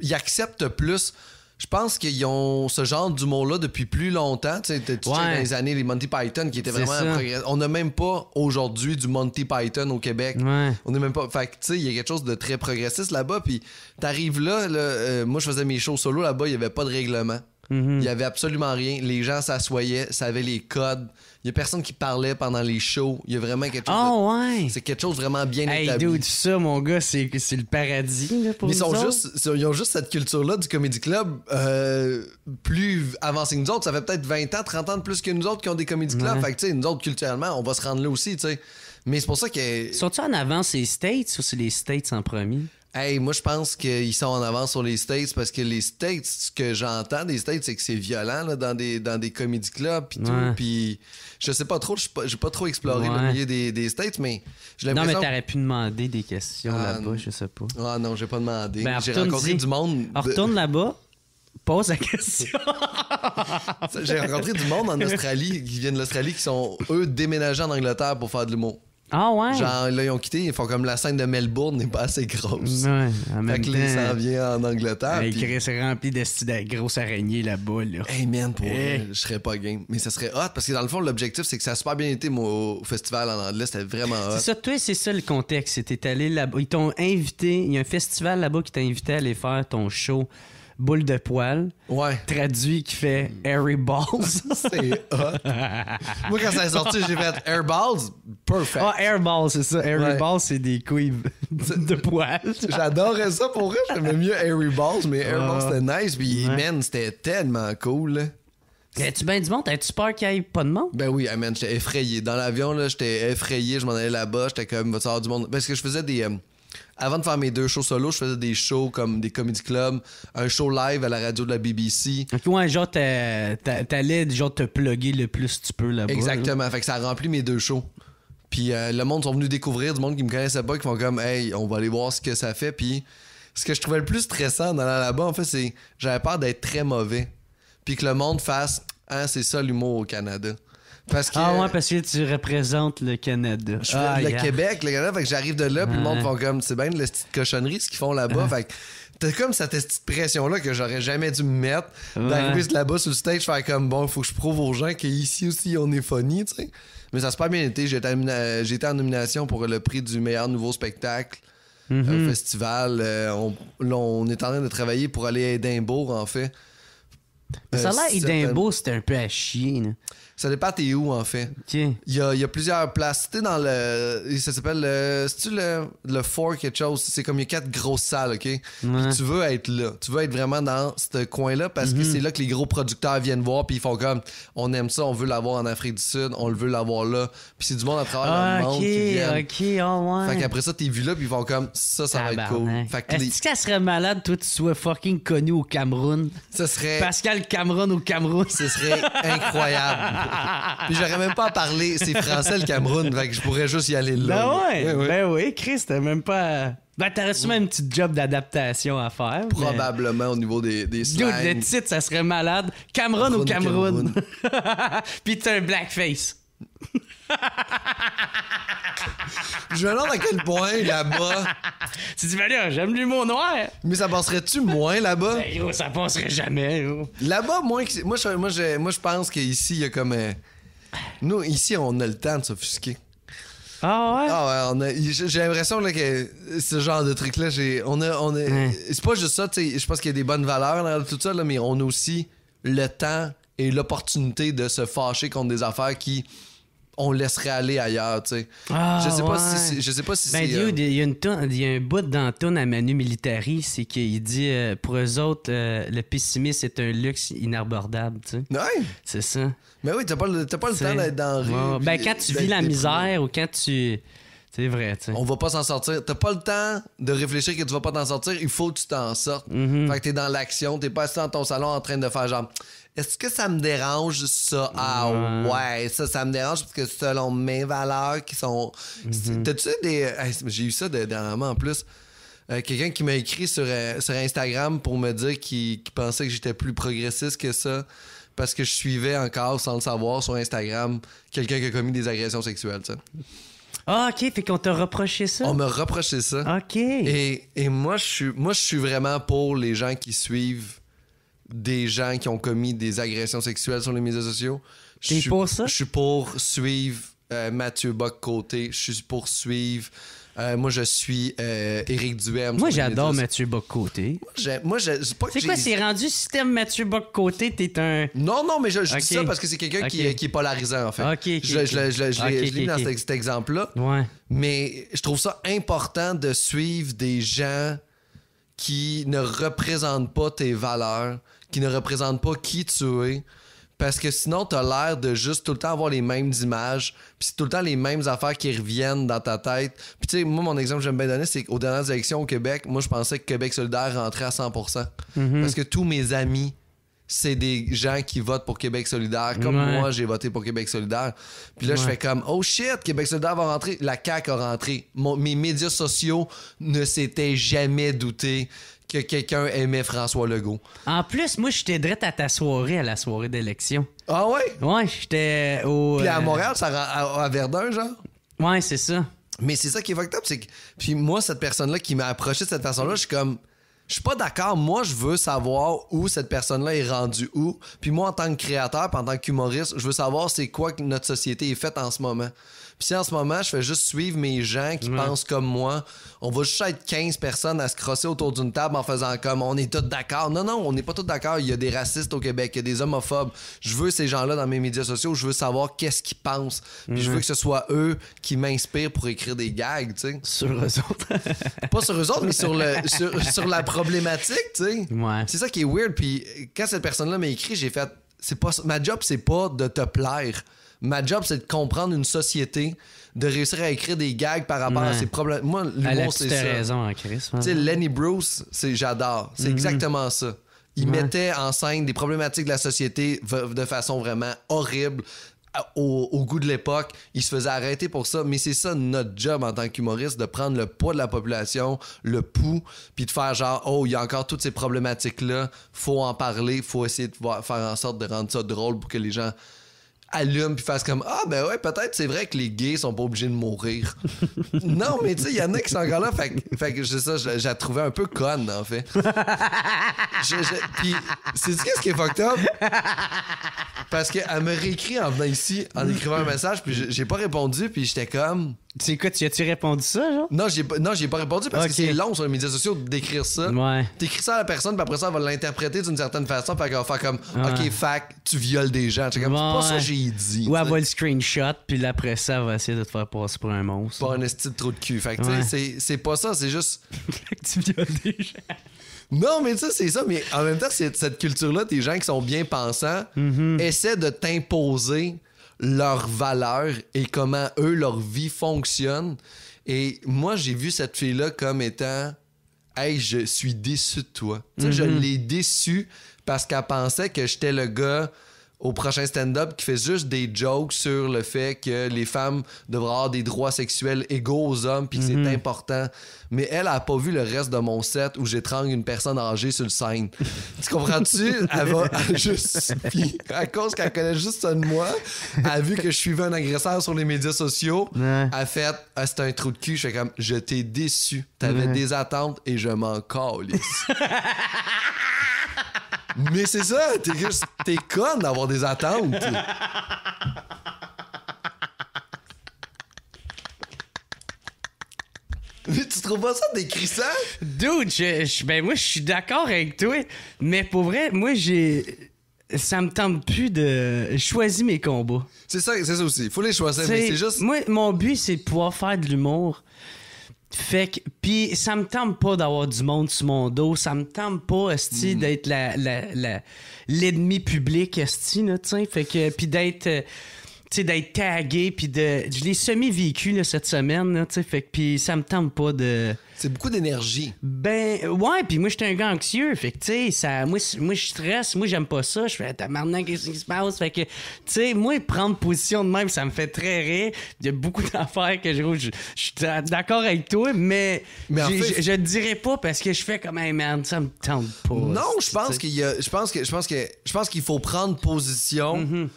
ils acceptent plus je pense qu'ils ont ce genre d'humour-là depuis plus longtemps. Tu sais, tu sais, dans les années, les Monty Python qui étaient vraiment. On n'a même pas aujourd'hui du Monty Python au Québec. On n'est même pas. Fait tu sais, il y a quelque chose de très progressiste là-bas. Puis t'arrives là, là euh, moi je faisais mes shows solo là-bas, il n'y avait pas de règlement. Mm-hmm. Il y n'y avait absolument rien. Les gens s'assoyaient, savaient les codes. Il y personne qui parlait pendant les shows. Il y a vraiment quelque chose. Ah, c'est quelque chose vraiment bien hey, établi. Dude, ça, mon gars, c'est, c'est le paradis pour ils nous juste, Ils ont juste cette culture-là du Comedy Club euh, plus avancée que nous autres. Ça fait peut-être 20 ans, 30 ans de plus que nous autres qui ont des Comedy Club. tu sais, nous autres, culturellement, on va se rendre là aussi, tu sais. Mais c'est pour ça que. Sont-ils en avance les States ou c'est les States en premier? moi, je pense qu'ils sont en avance sur les States parce que les States, ce que j'entends des States, c'est que c'est violent dans des dans des comedy clubs puis tout. Puis je sais pas trop, Je pas, pas trop exploré le milieu des, States, mais j'ai Non, mais t'aurais pu demander des questions ah, là-bas, je sais pas. Ah non, j'ai pas demandé. Ben, j'ai rencontré du monde. Retourne là-bas, pose la question. j'ai rencontré du monde en Australie qui viennent de l'Australie qui sont eux déménagés en Angleterre pour faire de l'humour. Ah ouais? Genre, là, ils ont quitté, ils font comme la scène de Melbourne n'est pas assez grosse. Ouais, en fait que ça vient en Angleterre. Et puis... C'est rempli de, de grosses araignées là-bas. Là. Hey man, pour eh. je serais pas game. Mais ça serait hot parce que dans le fond, l'objectif, c'est que ça a super bien été, mon au festival en anglais. C'était vraiment hot. C'est ça, toi, c'est ça le contexte. T'es allé là-bas. Ils t'ont invité. Il y a un festival là-bas qui t'a invité à aller faire ton show boule de poils, Ouais. Traduit qui fait hmm. airy Balls. c'est hot. Moi, quand ça est sorti, j'ai fait Air Balls. Perfect. Ah, Air Balls, c'est ça. Airy Balls, c'est des couilles de poils. J'adorais ça pour vrai. J'aimais mieux airy Balls, mais Air Balls, ah. c'était nice. Puis, ouais. man, c'était tellement cool. T'as-tu bien du monde? T'as-tu peur qu'il n'y ait pas de monde? Ben oui, ah, man, j'étais effrayé. Dans l'avion, j'étais effrayé. Je m'en allais là-bas. J'étais comme, va du monde? Parce que je faisais des. Euh, avant de faire mes deux shows solo, je faisais des shows comme des comedy clubs, un show live à la radio de la BBC. Donc, ouais, genre, t'allais genre te plugger le plus tu peux là-bas. Exactement. Fait que ça a rempli mes deux shows. Puis euh, le monde sont venus découvrir, du monde qui me connaissait pas, qui font comme, hey, on va aller voir ce que ça fait. Puis ce que je trouvais le plus stressant d'aller là-bas, en fait, c'est j'avais peur d'être très mauvais. Puis que le monde fasse, ah, c'est ça l'humour au Canada. Ah ouais, parce que tu représentes le Canada. Je le hein. Québec, le Canada. Fait que j'arrive de là, puis le monde font comme, c'est bien de la petite cochonnerie, ce qu'ils font là-bas. Fait que t'as comme cette petite pression-là que j'aurais jamais dû me mettre. D'arriver là-bas sur le stage, faire comme, bon, il faut que je prouve aux gens qu'ici aussi, on est funny, tu sais. Mais ça s'est pas bien été. J'étais en nomination pour le prix du meilleur nouveau spectacle. au mm-hmm. euh, festival. Euh, on, est en train de travailler pour aller à Edinburgh, en fait. ça a euh, l'air Édimbourg, c'était un peu à chier. Ça dépend t'es où, en fait. Il y, a, plusieurs places. sais dans le. Ça s'appelle le. C'est-tu le, le Four quelque chose? C'est comme il y a quatre grosses salles, OK? Puis tu veux être là. Tu veux être vraiment dans ce coin-là parce que mhm. c'est là que les gros producteurs viennent voir. Puis ils font comme. On aime ça, on veut l'avoir en Afrique du Sud, on le veut l'avoir là. Puis c'est du monde à travers le ah, monde. OK, qui vient. OK, oh, ouais. Fait qu'après ça, t'es vu là, puis ils font comme. Ça, ça va être cool. Fait que Est-ce que ça serait malade, toi, tu sois fucking connu au Cameroun? Ça serait. Pascal Cameroun au Cameroun. Ce serait incroyable. Puis j'aurais même pas à parler. C'est français, le Cameroun. Fait que je pourrais juste y aller là. Ben, ben oui, ben Chris, t'as même pas. Euh, ben, t'aurais sûrement même un petit job d'adaptation à faire. Probablement au niveau des, des Dude, le titre, ça serait malade. Cameroun, Cameroun au Cameroun. Cameroun. Puis t'as un blackface je me demande à quel point là-bas. Tu dis, j'aime l'humour noir. Mais ça passerait-tu moins là-bas? Ben, ça passerait jamais. Là-bas, moins que... Moi, je, moi, moi, je pense qu'ici, il y a comme. Euh, nous, ici, on a le temps de s'offusquer. Ah ouais? Ah ouais, j'ai l'impression que ce genre de truc-là, j'ai, on on c'est pas juste ça, je pense qu'il y a des bonnes valeurs dans tout ça, mais on a aussi le temps et l'opportunité de se fâcher contre des affaires qui on laisserait aller ailleurs, tu sais. Ah, je sais pas si je sais pas si ben, c'est il y a euh, une y a un bout dans à Manu Militari, c'est qu'il dit euh, pour eux autres euh, le pessimisme est un luxe inabordable, tu sais. C'est ça. Mais oui, t'as pas le, pas le temps d'être dans le rire. Ben quand tu vis la misère ou quand tu c'est vrai, tu On va pas s'en sortir. T'as pas le temps de réfléchir que tu vas pas t'en sortir. Il faut que tu t'en sortes. Mhm. Fait que t'es dans l'action. T'es pas assis dans ton salon en train de faire genre est-ce que ça me dérange ça? Ah ouais, ça, ça me dérange parce que selon mes valeurs qui sont. Mhm. T'as-tu des. J'ai eu ça dernièrement en plus. Euh, quelqu'un qui m'a écrit sur, euh, sur Instagram pour me dire qu'il pensait que j'étais plus progressiste que ça parce que je suivais encore sans le savoir sur Instagram quelqu'un qui a commis des agressions sexuelles. ça. Ah, OK. Fait qu'on t'a reproché ça. On me reprochait ça. OK. Et, et moi, je suis, moi, je suis vraiment pour les gens qui suivent des gens qui ont commis des agressions sexuelles sur les médias sociaux. Je suis pour ça? Je suis pour suivre euh, Mathieu Bock-Côté. Je suis pour suivre. Euh, moi, je suis euh, Éric Duhem. Moi, j'adore Mathieu Bock-Côté. Moi, je. C'est quoi, c'est rendu système Mathieu Bock-Côté? T'es un. Non, non, mais je, dis ça parce que c'est quelqu'un qui, est polarisant, en fait. OK. je, je, je, dans cet exemple-là. Ouais. Mais je trouve ça important de suivre des gens qui ne représentent pas tes valeurs, qui ne représente pas qui tu es. Parce que sinon, t'as l'air de juste tout le temps avoir les mêmes images, puis c'est tout le temps les mêmes affaires qui reviennent dans ta tête. Puis tu sais, moi, mon exemple que j'aime bien donner, c'est qu'aux dernières élections au Québec, moi, je pensais que Québec solidaire rentrait à 100%. Mhm. Parce que tous mes amis, c'est des gens qui votent pour Québec solidaire, comme moi, j'ai voté pour Québec solidaire. Puis là, je fais comme, oh shit, Québec solidaire va rentrer. La CAQ a rentré. mes médias sociaux ne s'étaient jamais doutés que quelqu'un aimait François Legault. En plus, moi, j'étais direct à ta soirée, à la soirée d'élection. Ah ouais? Ouais, j'étais au. Puis à euh, Montréal, ça, à, à Verdun, genre? Ouais, c'est ça. Mais c'est ça qui est fucked c'est que. Puis moi, cette personne-là qui m'a approché de cette façon-là, je suis comme. Je suis pas d'accord. Moi, je veux savoir où cette personne-là est rendue où. Puis moi, en tant que créateur, puis en tant qu'humoriste, je veux savoir c'est quoi que notre société est faite en ce moment. Puis en ce moment, je fais juste suivre mes gens qui pensent comme moi, on va juste être 15 personnes à se crosser autour d'une table en faisant comme on est tous d'accord. Non, non, on n'est pas tous d'accord. Il y a des racistes au Québec, il y a des homophobes. Je veux ces gens-là dans mes médias sociaux. Je veux savoir qu'est-ce qu'ils pensent. Puis je veux que ce soit eux qui m'inspirent pour écrire des gags, tu sais. Sur eux autres. pas sur eux autres, mais sur, le, sur, la problématique, tu sais. C'est ça qui est weird. Puis quand cette personne-là m'a écrit, j'ai fait c'est pas ma job c'est pas de te plaire Ma job, c'est de comprendre une société, de réussir à écrire des gags par rapport à ses problèmes. Moi, l'humour, c'est ça. Hein, tu sais, Lenny Bruce, j'adore. C'est mhm. exactement ça. Il mettait en scène des problématiques de la société de façon vraiment horrible. Au, goût de l'époque. Il se faisait arrêter pour ça. Mais c'est ça notre job en tant qu'humoriste, de prendre le poids de la population, le pouls, puis de faire genre, oh, il y a encore toutes ces problématiques-là, faut en parler, faut essayer de faire en sorte de rendre ça drôle pour que les gens allume puis fasse comme ah ben ouais peut-être c'est vrai que les gays sont pas obligés de mourir non mais tu sais il y en a qui sont encore là fait, fait que c'est ça j'ai trouvé un peu conne en fait je, puis c'est qu'est-ce qui est fucked up parce qu'elle me réécrit en venant ici en écrivant un message puis j'ai pas répondu puis j'étais comme c'est quoi, tu as-tu répondu ça, genre? Non, j'ai, non, j'ai pas répondu parce que c'est long sur les médias sociaux d'écrire ça. Ouais. T'écris ça à la personne, puis après ça, elle va l'interpréter d'une certaine façon. Fait qu'elle va faire comme, OK, fac, tu violes des gens. C'est comme, pas ça ça j'ai dit. Ou ouais, elle va le screenshot, puis après ça, elle va essayer de te faire passer pour un monstre. Pas un esti de trop de cul. Fait que, tu c'est pas ça, c'est juste. tu violes des gens. Non, mais ça, c'est ça. Mais en même temps, cette culture-là, des gens qui sont bien pensants mm-hmm. essaient de t'imposer leurs valeur et comment eux, leur vie fonctionne. Et moi, j'ai vu cette fille-là comme étant Hey, je suis déçu de toi. Je mm-hmm. l'ai déçu parce qu'elle pensait que j'étais le gars au prochain stand-up qui fait juste des jokes sur le fait que les femmes devraient avoir des droits sexuels égaux aux hommes puis que c'est mhm. important. Mais elle a pas vu le reste de mon set où j'étrangle une personne âgée sur le scène. tu comprends-tu? Elle va juste... à cause qu'elle connaît juste ça de moi, elle a vu que je suivais un agresseur sur les médias sociaux. Elle a fait ah, « c'est un trou de cul ». Je fais comme « je t'ai déçu. T'avais avais des attentes et je m'en calisse. » Mais c'est ça, t'es juste, con d'avoir des attentes. Mais tu trouves pas ça décrissant? Dude, ben moi, je suis d'accord avec toi. Mais pour vrai, moi, j'ai. Ça me tente plus de. choisir mes combats. C'est ça, c'est ça aussi. Faut les choisir. mais C'est juste. Moi, mon but, c'est de pouvoir faire de l'humour fait que, puis ça me tente pas d'avoir du monde sur mon dos, ça me tente pas, esti, mm. d'être l'ennemi public, esti, là, tiens. Fait que, puis d'être euh, sais, d'être tagué, puis de. Je l'ai semi-vécu cette semaine, là, fait puis ça me tente pas de. C'est beaucoup d'énergie. Ben, ouais, puis moi, j'étais un gars anxieux, fait que, tu ça... moi, moi je stresse, moi, j'aime pas ça, je fais, maintenant qu'est-ce qui se passe? Fait que, tu sais, moi, prendre position de même, ça me fait très rire. Il y a beaucoup d'affaires que je je, suis d'accord avec toi, mais, je te dirais pas parce que je fais comme un man, ça me tente pas. Non, je pense qu'il y a. Je pense que je pense que je pense qu'il faut prendre position. Mm-hmm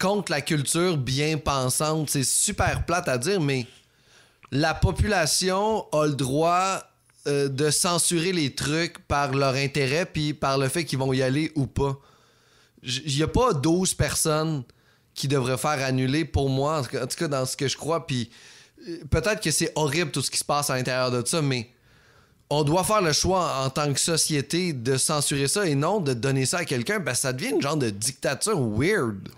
contre la culture bien pensante. C'est super plate à dire, mais la population a le droit euh, de censurer les trucs par leur intérêt puis par le fait qu'ils vont y aller ou pas. Il n'y a pas 12 personnes qui devraient faire annuler pour moi, en tout cas dans ce que je crois. Puis euh, peut-être que c'est horrible tout ce qui se passe à l'intérieur de ça, mais on doit faire le choix en tant que société de censurer ça et non de donner ça à quelqu'un Ben ça devient une genre de dictature weird.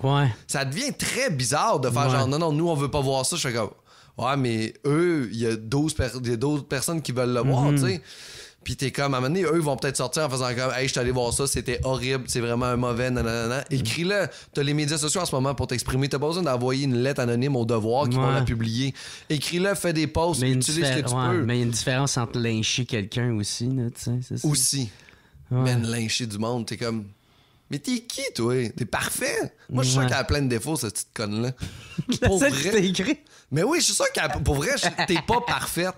Ça devient très bizarre de faire genre non, non, nous on veut pas voir ça. Je fais comme ouais, mais eux, il y a d'autres personnes qui veulent le voir, mhm. tu sais. Puis t'es comme, à un moment donné, eux vont peut-être sortir en faisant comme, hey, je suis allé voir ça, c'était horrible, c'est vraiment un mauvais, nanana. Écris-le. T'as les médias sociaux en ce moment pour t'exprimer. T'as pas besoin d'envoyer une lettre anonyme au devoir qui vont la publier. Écris-le, fais des posts, utilise ce que tu peux. Mais il y a une différence entre lyncher quelqu'un aussi, tu sais, Aussi. Mais lyncher du monde, t'es comme, mais t'es qui, toi? T'es parfait. Moi, je suis sûr qu'elle a plein de défauts, cette petite conne-là. pour vrai. Mais oui, je suis sûr qu'elle. Pour vrai, t'es pas parfaite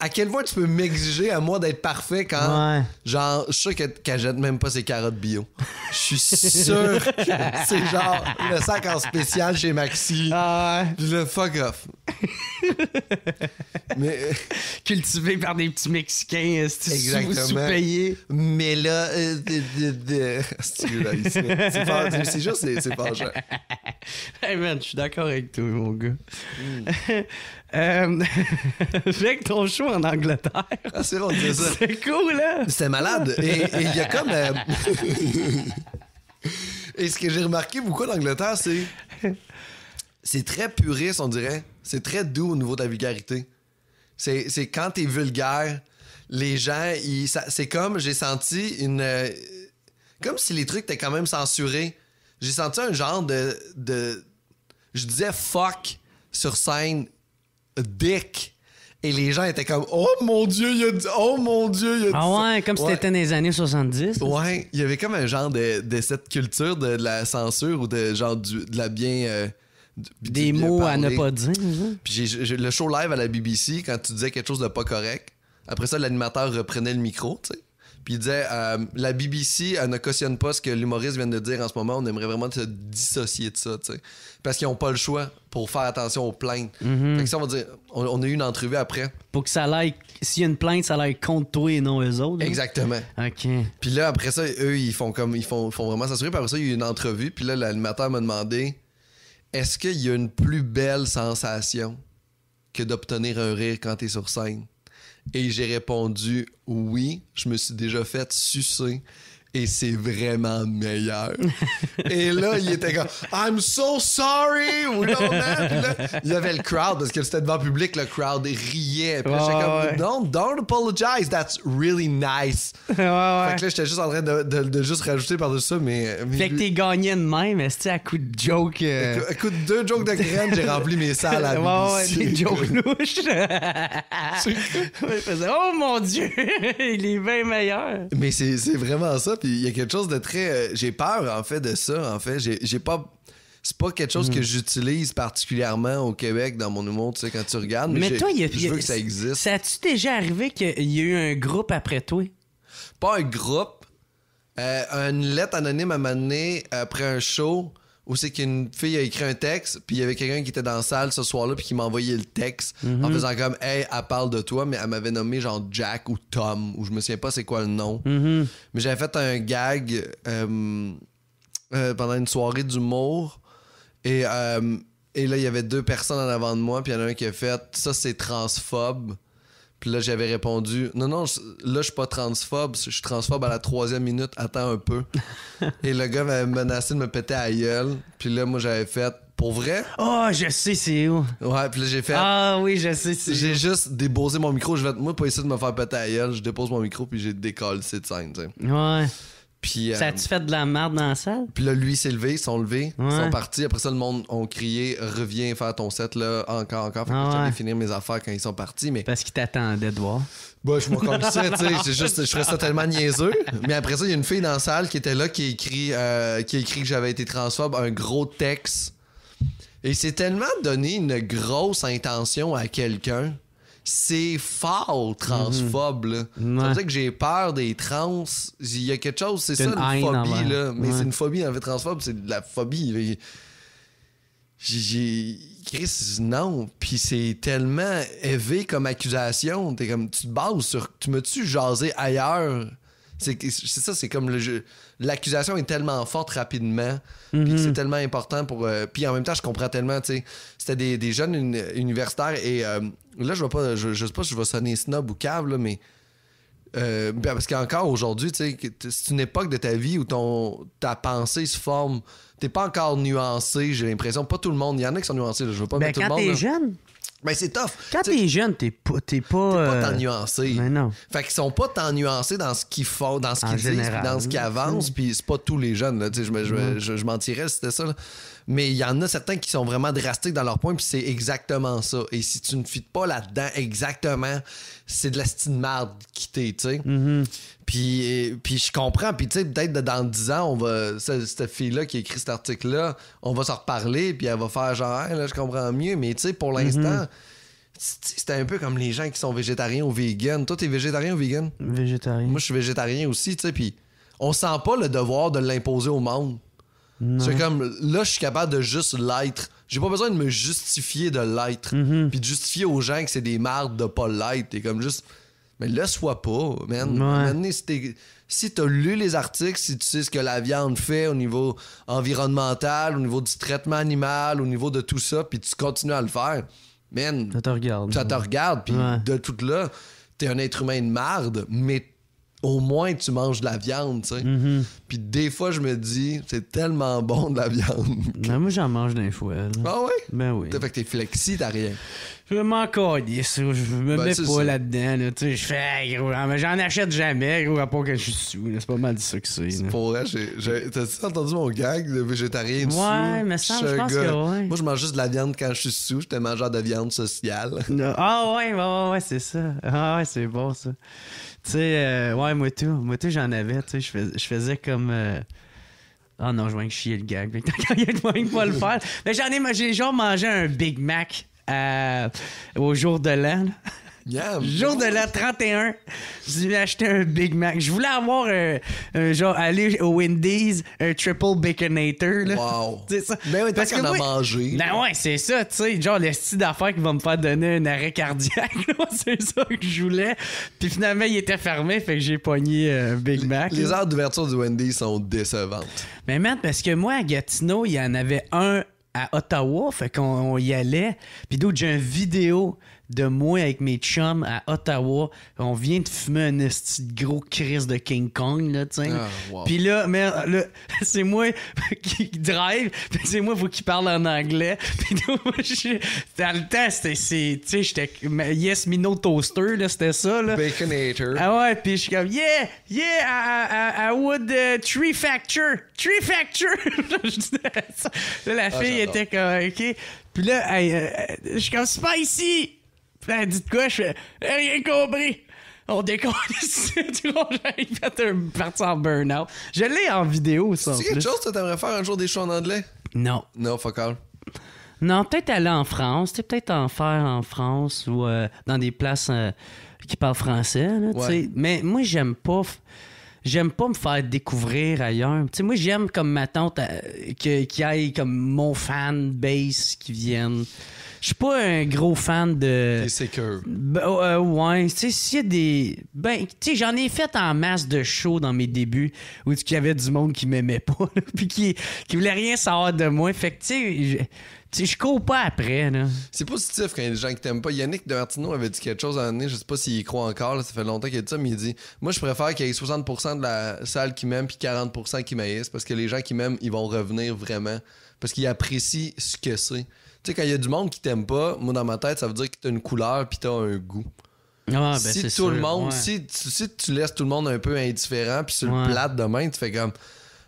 à quel point tu peux m'exiger à moi d'être parfait quand, genre, je suis sûr qu'elle jette même pas ses carottes bio. Je suis sûr que c'est genre le sac en spécial chez Maxi. Ah Le fuck off. Euh, Cultivé par des petits Mexicains, euh, sous-payés. mais là, euh, c'est juste, c'est pas cher. Hey man, je suis d'accord avec toi, mon gars. Mm. que ton show en Angleterre. Ah, c'est bon, c'est cool, hein? C'était malade. Et il y a comme. et ce que j'ai remarqué beaucoup en Angleterre, c'est. C'est très puriste, on dirait. C'est très doux au niveau de la vulgarité. C'est, c'est quand t'es vulgaire, les gens, c'est comme j'ai senti une. Euh, comme si les trucs étaient quand même censurés. J'ai senti un genre de. de je disais fuck sur scène, dick. Et les gens étaient comme Oh mon Dieu, il a Oh mon Dieu, il a Ah ouais, comme si c'était dans les années 70. Ouais, il y avait comme un genre de, de cette culture de, la censure ou de genre du, de la bien. Euh, des mots à ne pas dire. Hein? Puis le show live à la BBC, quand tu disais quelque chose de pas correct, après ça, l'animateur reprenait le micro, tu sais. Puis il disait euh, La BBC elle ne cautionne pas ce que l'humoriste vient de dire en ce moment. On aimerait vraiment se dissocier de ça, tu sais. Parce qu'ils n'ont pas le choix pour faire attention aux plaintes. Mm-hmm. ça, on va dire on, a eu une entrevue après. Pour que ça aille, S'il y a une plainte, ça aille contre toi et non eux autres. Hein? Exactement. OK. Puis là, après ça, eux, ils font comme. Ils font, font vraiment s'assurer. Puis après ça, il y a eu une entrevue. Puis là, l'animateur m'a demandé est-ce qu'il y a une plus belle sensation que d'obtenir un rire quand tu es sur scène? Et j'ai répondu oui, je me suis déjà fait sucer et c'est vraiment meilleur. et là, il était comme I'm so sorry! Ou non, là, il y avait le crowd parce que c'était devant le public, le crowd riait. Puis comme don't, don't apologize, that's really nice. Fait que là, j'étais juste en train de, de, juste rajouter par-dessus ça, mais. fait que t'es gagné de même, c'était à coup de joke. Euh... À coup de deux jokes de graines j'ai rempli mes salles à Ouais, ouais, des jokes louches. oh mon Dieu, il est bien meilleur. Mais c'est vraiment ça il y a quelque chose de très. Euh, j'ai peur, en fait, de ça, en fait. J'ai pas. C'est pas quelque chose que mm. j'utilise particulièrement au Québec dans mon monde tu sais, quand tu regardes. Mais, y a. Je veux que ça existe. Ça a-tu déjà arrivé qu'il y a eu un groupe après toi? Pas un groupe. Euh, une lettre anonyme à m'amener après un show où c'est qu'une fille a écrit un texte, puis il y avait quelqu'un qui était dans la salle ce soir-là, puis qui m'a envoyé le texte en mhm. faisant comme Hey, elle parle de toi, mais elle m'avait nommé genre Jack ou Tom, ou je me souviens pas c'est quoi le nom. Mhm. Mais j'avais fait un gag euh, euh, pendant une soirée d'humour, et, euh, et là, il y avait deux personnes en avant de moi, puis il y en a un qui a fait Ça, c'est transphobe. Puis là, j'avais répondu Non, non, là, je suis pas transphobe, je suis transphobe à la troisième minute, attends un peu. Et le gars m'avait menacé de me péter à gueule. Puis là, moi, j'avais fait Pour vrai Oh, je sais, c'est où Ouais, puis là, j'ai fait Ah oui, je sais, c'est J'ai juste déposé mon micro, je vais moi pas essayer de me faire péter à gueule, je dépose mon micro, puis j'ai décollé cette scène, Ouais ça a-tu euh, fait de la merde dans la salle? Puis là, lui s'est levé, ils sont levés, ils sont partis. Après ça, le monde a crié Reviens faire ton set, là, encore, encore. Fait que ah je finir mes affaires quand ils sont partis. Mais... Parce qu'ils t'attendaient de voir. Bah, je comme ça, tu sais. juste, je ça tellement niaiseux. Mais après ça, il y a une fille dans la salle qui était là qui euh, a écrit, qui écrit que j'avais été transphobe, un gros texte. Et c'est tellement donné une grosse intention à quelqu'un c'est fort transphobe. c'est mhm. Ça que j'ai peur des trans. Il y a quelque chose, c'est ça une, phobie. Là. Mais c'est une phobie en fait transphobe, c'est de la phobie. J'ai. Chris, non. Puis c'est tellement élevé comme accusation. T'es comme, tu te bases sur. Tu me-tu jasé ailleurs? C'est ça, c'est comme L'accusation est tellement forte rapidement. Puis mhm. c'est tellement important pour. Euh, puis en même temps, je comprends tellement, tu sais. C'était des, jeunes universitaires et. Euh, là, je vois pas. Je, sais pas si je vais sonner snob ou cave, mais. Euh, ben, parce qu'encore aujourd'hui, c'est une époque de ta vie où ton, ta pensée se forme. T'es pas encore nuancé, j'ai l'impression. Pas tout le monde. Il y en a qui sont nuancés. Là. Je veux pas ben, mettre tout le monde. Quand t'es jeune. Ben c'est tough. Quand t'es jeune, t'es pas. T'es pas, pas euh, tant nuancé. Ben non. Fait qu'ils sont pas tant nuancés dans ce qu'ils font, dans ce qu'ils disent, dans ce qu'ils avancent. Puis c'est pas tous les jeunes. Je, mm-hmm. je, je, mentirais si c'était ça mais il y en a certains qui sont vraiment drastiques dans leur point, puis c'est exactement ça. Et si tu ne fites pas là-dedans exactement, c'est de la de marde qui tu sais. Mm-hmm. Puis, euh, puis je comprends. Puis, tu sais, peut-être dans 10 ans, on va, cette, fille-là qui a écrit cet article-là, on va s'en reparler, puis elle va faire genre, là, je comprends mieux. Mais, tu sais, pour mm-hmm. l'instant, c'est un peu comme les gens qui sont végétariens ou vegan. Toi, t'es végétarien ou vegan? Végétarien. Moi, je suis végétarien aussi, tu sais. Puis, on sent pas le devoir de l'imposer au monde. C'est comme là, je suis capable de juste l'être. J'ai pas besoin de me justifier de l'être. Mhm. Puis de justifier aux gens que c'est des mardes de pas l'être. T'es comme juste. Mais le sois pas, man. si, t'as lu les articles, si tu sais ce que la viande fait au niveau environnemental, au niveau du traitement animal, au niveau de tout ça, puis tu continues à le faire, man. Ça te regarde. Ça te regarde, puis de toute là, t'es un être humain de marde, mais au moins tu manges de la viande, tu sais. Mhm. Puis des fois, je me dis, c'est tellement bon de la viande. moi, j'en mange d'un fois. Ah ouais? Ben oui. Fait que t'es flexi, t'as rien. Je m'en ben, ça. je me mets pas là-dedans, là, tu sais. Je fais, gros, j'en achète jamais, gros, à part que je suis sous. C'est pas mal de ça que c'est. Pour vrai, t'as-tu entendu mon gag de végétarien ouais, mais ça, je pense que ouais. Moi, je mange juste de la viande quand je suis sous. J'étais mangeur de viande sociale. Ah ouais, ouais, ouais, c'est ça. Ah ouais, c'est bon, ça. Tu sais, euh, ouais ouais, moi tout. Moi tout, j'en avais, tu sais. Je faisais comme. Euh, ah oh non, je viens de chier le gag. Quand il y a de pas le faire. Mais j'en ai, j'ai genre mangé un Big Mac euh, au jour de l'an. Jour de la 31, j'ai acheté un Big Mac. Je voulais avoir euh, un genre aller au Wendy's, un triple baconator. Mais ben oui, parce qu'on a mangé. Ben ouais, c'est ça, tu sais, genre le style d'affaires qui va me faire donner un arrêt cardiaque. c'est ça que je voulais. Puis finalement, il était fermé, fait que j'ai pogné un euh, Big Mac. Les, les heures d'ouverture du Wendy's sont décevantes. Mais man, parce que moi à Gatineau, il y en avait un à Ottawa, fait qu'on y allait. Puis d'autres, j'ai une vidéo de moi avec mes chums à Ottawa. On vient de fumer un gros crise de King Kong, là, tu sais. Ah, puis là, c'est moi qui drive, c'est moi faut qu'il parle en anglais. Puis dans le temps, c'était, tu sais, j'étais Yes Mino Toaster, là, c'était ça, là. Baconator. Ah ouais, puis je suis comme Yeah, yeah, I, would uh, tree facture, tree facture. là, la ah, fille était comme OK. Puis là, euh, je suis comme, Spicy! Ben, dites quoi? Je fais, euh, rien compris. On déconne. ici. tu vois, j'arrive à parti en burn-out. Je l'ai en vidéo, ça. C'est quelque chose que t'aimerais faire un jour des shows en anglais? Non. Non, fuck all. Non, peut-être aller en France. Peut-être en faire en France ou euh, dans des places euh, qui parlent français. Là, Mais moi, j'aime pas j'aime pas me faire découvrir ailleurs. Tu sais, moi, j'aime comme ma tante euh, qui qu'il y ait comme mon fan base qui vienne. Je suis pas un gros fan de. Des euh, ouais, tu sais, s'il y a des. Ben, tu sais, j'en ai fait en masse de shows dans mes débuts où il y avait du monde qui m'aimait pas, puis qui, qui voulait rien savoir de moi. Fait que, tu sais, tu je cours pas après, là. C'est positif quand il y a des gens qui t'aiment pas. Yannick de Martineau avait dit quelque chose à un je sais pas s'il y croit encore, ça fait longtemps qu'il dit ça, mais il dit Moi, je préfère qu'il y ait 60% de la salle qui m'aime puis 40% qui maïsse, parce que les gens qui m'aiment, ils vont revenir vraiment parce qu'ils apprécient ce que c'est. Tu sais, quand il y a du monde qui t'aime pas, moi, dans ma tête, ça veut dire que t'as une couleur puis t'as un goût. Ah, ben, si tout le monde, si, tu, laisses tout le monde un peu indifférent puis sur le plat demain, tu fais comme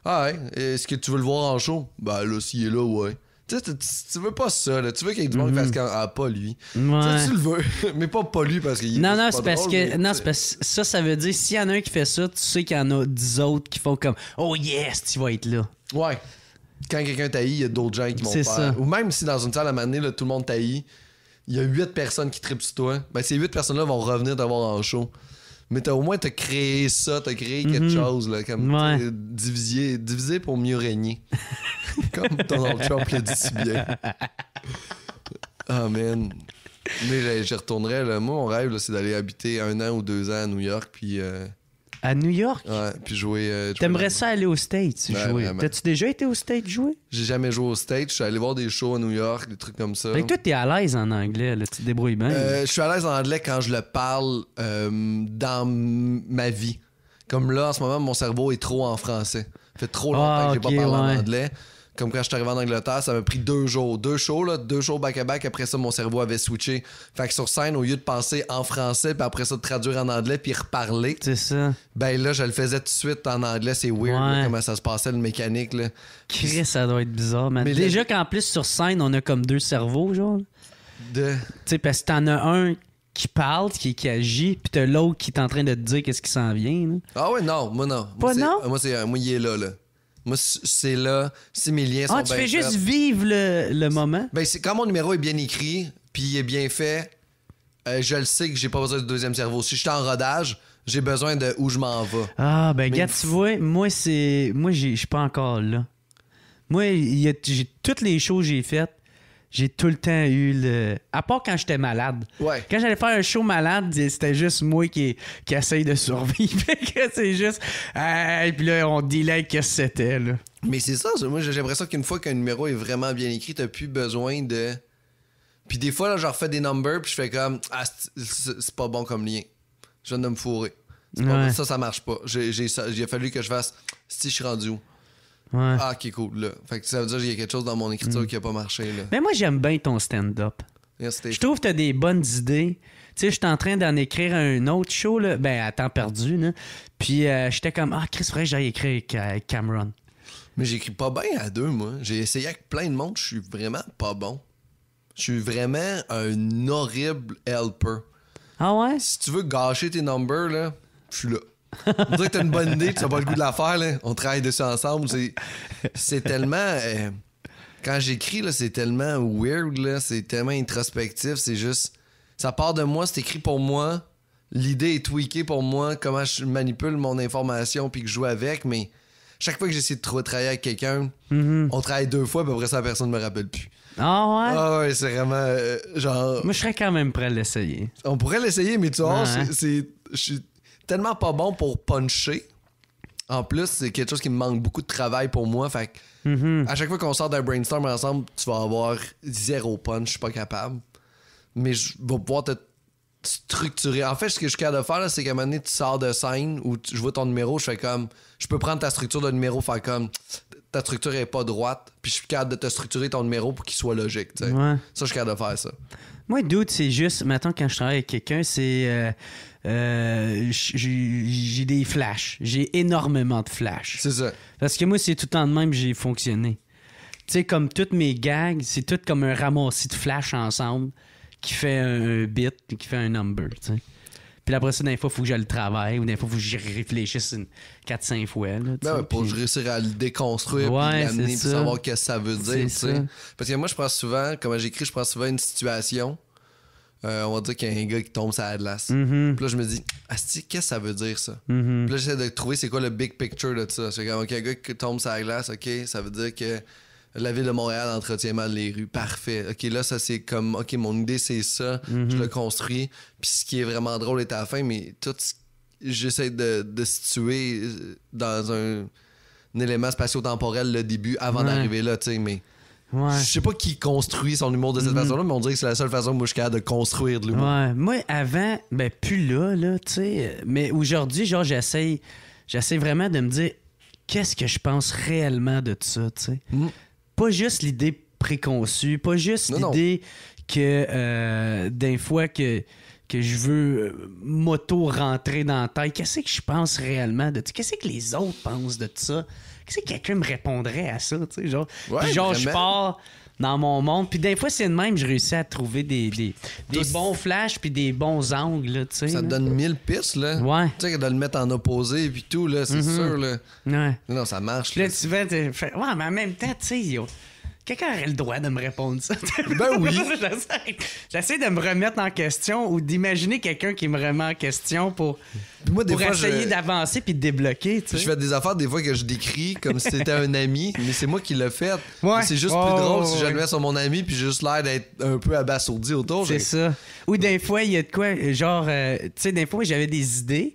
Ah, ouais, est-ce que tu veux le voir en show Ben là, s'il est là, ouais tu, veux pas ça, là. Tu veux qu'il y ait du monde qui mm-hmm. fasse comme, ah, pas lui. Tu, le veux, mais pas pas lui parce qu'il Non, est non, c'est parce que. non, c'est parce que ça, ça veut dire, s'il y en a un qui fait ça, tu sais qu'il y en a dix autres qui font comme, oh yes, tu vas être là. Ouais. Quand quelqu'un taillit, il y a d'autres gens qui vont faire. Ou même si dans une salle à manier, tout le monde taillit, il y a huit personnes qui tripent sur toi, ben ces huit personnes-là vont revenir te voir en show mais t'as au moins, t'as créé ça, t'as créé quelque mhm. chose, là, comme ouais. divisé, pour mieux régner. comme Donald Trump l'a dit si bien. Oh man. Mais j'y retournerai Là. Moi, mon rêve, c'est d'aller habiter un an ou deux ans à New York, puis euh, à New York? Ouais, puis jouer. Euh, T'aimerais ça aller aux States ben, jouer? T'as-tu déjà été aux States jouer? J'ai jamais joué au States. Je suis allé voir des shows à New York, des trucs comme ça. Mais ben, toi, t'es à l'aise en anglais, là, tu te débrouilles bien. Euh, je suis à l'aise en anglais quand je le parle euh, dans ma vie. Comme là, en ce moment, mon cerveau est trop en français. Ça fait trop longtemps ah, que j'ai pas parlé en anglais. Comme quand je suis arrivé en Angleterre, ça m'a pris deux jours. Deux shows, là, deux shows back-à-back. Après ça, mon cerveau avait switché. Fait que sur scène, au lieu de penser en français, puis après ça, de traduire en anglais, puis reparler. C'est ça. Ben là, je le faisais tout de suite en anglais. C'est weird, comment ça se passait, le mécanique. Là. Chris, ça doit être bizarre, man. Mais Déjà qu'en plus, sur scène, on a comme deux cerveaux, genre. De... Tu sais, parce que t'en as un qui parle, qui, agit, puis t'as l'autre qui est en train de te dire qu'est-ce qui s'en vient. Ah ouais, non, moi non. Moi, non? c'est, euh, moi, il est là, là. Moi, c'est là, c'est mes liens ah, sont ah, tu fais juste vivre le, moment? Ben, c'est quand mon numéro est bien écrit, puis il est bien fait, euh, je le sais que j'ai pas besoin de deuxième cerveau. Si je suis en rodage, j'ai besoin de où je m'en vais. Ah, ben, gars, tu vois, moi, c'est. Moi, je suis pas encore là. Moi, j'ai toutes les choses que j'ai faites j'ai tout le temps eu le. À part quand j'étais malade. Ouais. Quand j'allais faire un show malade, c'était juste moi qui, qui essaye de survivre. c'est juste. Hey, puis là, on delay que c'était, là. Mais c'est ça, moi, j'ai l'impression qu'une fois qu'un numéro est vraiment bien écrit, t'as plus besoin de. Puis des fois, là, je refais des numbers, puis je fais comme. Ah, c'est pas bon comme lien. Je viens de me fourrer. Ça, ça marche pas. J'ai fallu que je fasse. Si je suis rendu où? Ah, qui est cool, là. Fait que ça veut dire qu'il y a quelque chose dans mon écriture mm. qui a pas marché, là. Mais moi, j'aime bien ton stand-up. je trouve que t'as des bonnes idées. Tu sais, je suis en train d'en écrire un autre show, là. Ben, à temps perdu, là. Puis euh, j'étais comme, ah, Chris, faudrait que j'aille écrire euh, avec Cameron. Mais j'écris pas bien à deux, moi. J'ai essayé avec plein de monde, je suis vraiment pas bon. Je suis vraiment un horrible helper. Ah ouais? Si tu veux gâcher tes numbers, là, je suis là. On dirait que t'as une bonne idée, tu n'as pas le goût de la faire. On travaille dessus ensemble. C'est tellement. Euh, quand j'écris, c'est tellement weird, c'est tellement introspectif. C'est juste. Ça part de moi, c'est écrit pour moi. L'idée est tweakée pour moi, comment je manipule mon information puis que je joue avec, mais chaque fois que j'essaie de travailler avec quelqu'un, mm-hmm. on travaille deux fois, puis après ça, personne ne me rappelle plus. Ah ouais? Ah ouais, c'est vraiment euh, genre. Moi, je serais quand même prêt à l'essayer. On pourrait l'essayer, mais tu vois, hein? c'est. Je tellement pas bon pour puncher. En plus, c'est quelque chose qui me manque beaucoup de travail pour moi. Fait que mhm. à chaque fois qu'on sort d'un brainstorm ensemble, tu vas avoir zéro punch, je suis pas capable. Mais je vais pouvoir te structurer. En fait, ce que je suis capable de faire, c'est qu'à un moment donné, tu sors de scène où je vois ton numéro, je fais comme. Je peux prendre ta structure de numéro, faire comme. Ta structure est pas droite, puis je suis capable de te structurer ton numéro pour qu'il soit logique. Ça, je suis capable de faire ça. Moi, doute, c'est juste. Maintenant, quand je travaille avec quelqu'un, c'est. Euh, euh, j'ai des flashs. J'ai énormément de flashs. C'est ça. Parce que moi, c'est tout le temps de même que j'ai fonctionné. Tu sais, comme toutes mes gags, c'est tout comme un ramassis de flashs ensemble qui fait un, bit qui fait un number, Puis après ça, fois, il faut que je le travaille ou des fois, il faut que j'y réfléchisse 4-5 fois. Ben pour réussir à le déconstruire, puis l'amener, puis savoir ce que ça veut dire. Parce que moi, je pense souvent, comment j'écris, je pense souvent à une situation, euh, on va dire qu'il y a un gars qui tombe sur la glace. Mhm. Puis là, je me dis, qu'est-ce que ça veut dire ça? Mhm. Puis là, j'essaie de trouver c'est quoi le big picture de ça. C'est comme, un gars qui tombe sur la glace, OK, ça veut dire que la ville de Montréal entretient mal les rues. Parfait. OK, là, ça, c'est comme, OK, mon idée, c'est ça. Je mhm. le construis. Puis ce qui est vraiment drôle est à la fin, mais tout j'essaie de, situer euh, dans un, élément spatio-temporel le début avant d'arriver là, tu sais, mais je sais pas qui construit son humour de cette mhm. façon-là, mais on dirait que c'est la seule façon que je de construire de l'humour. Moi, avant, ben, plus là, là, tu sais. Mais aujourd'hui, genre, j'essaye, j'essaie vraiment de me dire qu'est-ce que je pense réellement de ça, tu sais. Mhm. Pas juste l'idée préconçue, pas juste l'idée que, euh, d'un fois que que je veux euh, moto rentrer dans la tête. Qu'est-ce que je pense réellement de ça? Qu'est-ce que les autres pensent de ça? quelqu'un me répondrait à ça, tu sais, genre. genre, je pars dans mon monde. Puis des fois, c'est de même, je réussis à trouver des, des, des bons flashs puis des bons angles, tu sais. Ça te donne mille pistes, là. Ouais. Tu sais, de le mettre en opposé puis tout, là, c'est mm-hmm. sûr, là. Ouais. Non, ça marche, là. ouais, mais en même temps, tu sais, quelqu'un aurait le droit de me répondre ça. Ben oui. J'essaie de me remettre en question ou d'imaginer quelqu'un qui me remet en question pour, essayer d'avancer puis de débloquer. Je fais des affaires des fois que je décris comme si c'était un ami, mais c'est moi qui l'ai fait. C'est juste plus drôle si j'allais sur mon ami puis juste l'air d'être un peu abasourdi autour. C'est ça. Ou des fois, il y a de quoi, genre, euh, tu sais, des fois, j'avais des idées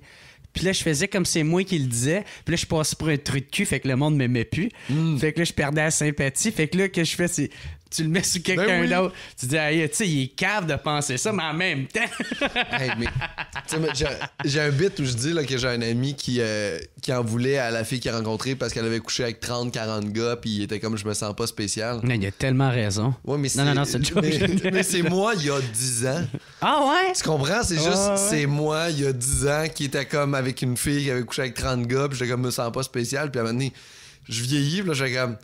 puis là, je faisais comme c'est moi qui le disais. Puis là, je passais pour un truc de cul, fait que le monde m'aimait plus. Hmm. Fait que là, je perdais la sympathie. Fait que là, que je fais, c'est tu le mets sur ben quelqu'un d'autre. Tu dis, hey, tu sais, il est cave de penser ça, mais en même temps. hey, j'ai un bit où je dis là, que j'ai un ami qui, euh, qui en voulait à la fille qu'il a rencontrée parce qu'elle avait couché avec 30, 40 gars, puis il était comme, je me sens pas spécial. Mais il a tellement raison. mais non, non, non, c'est Mais, mais c'est moi, il y a 10 ans. Ah ouais? Tu comprends? C'est juste, ah c'est moi, il y a 10 ans, qui était comme avec une fille qui avait couché avec 30 gars, puis j'étais comme, je me sens pas spécial, puis à un moment donné, je vieillis, puis là, j'étais comme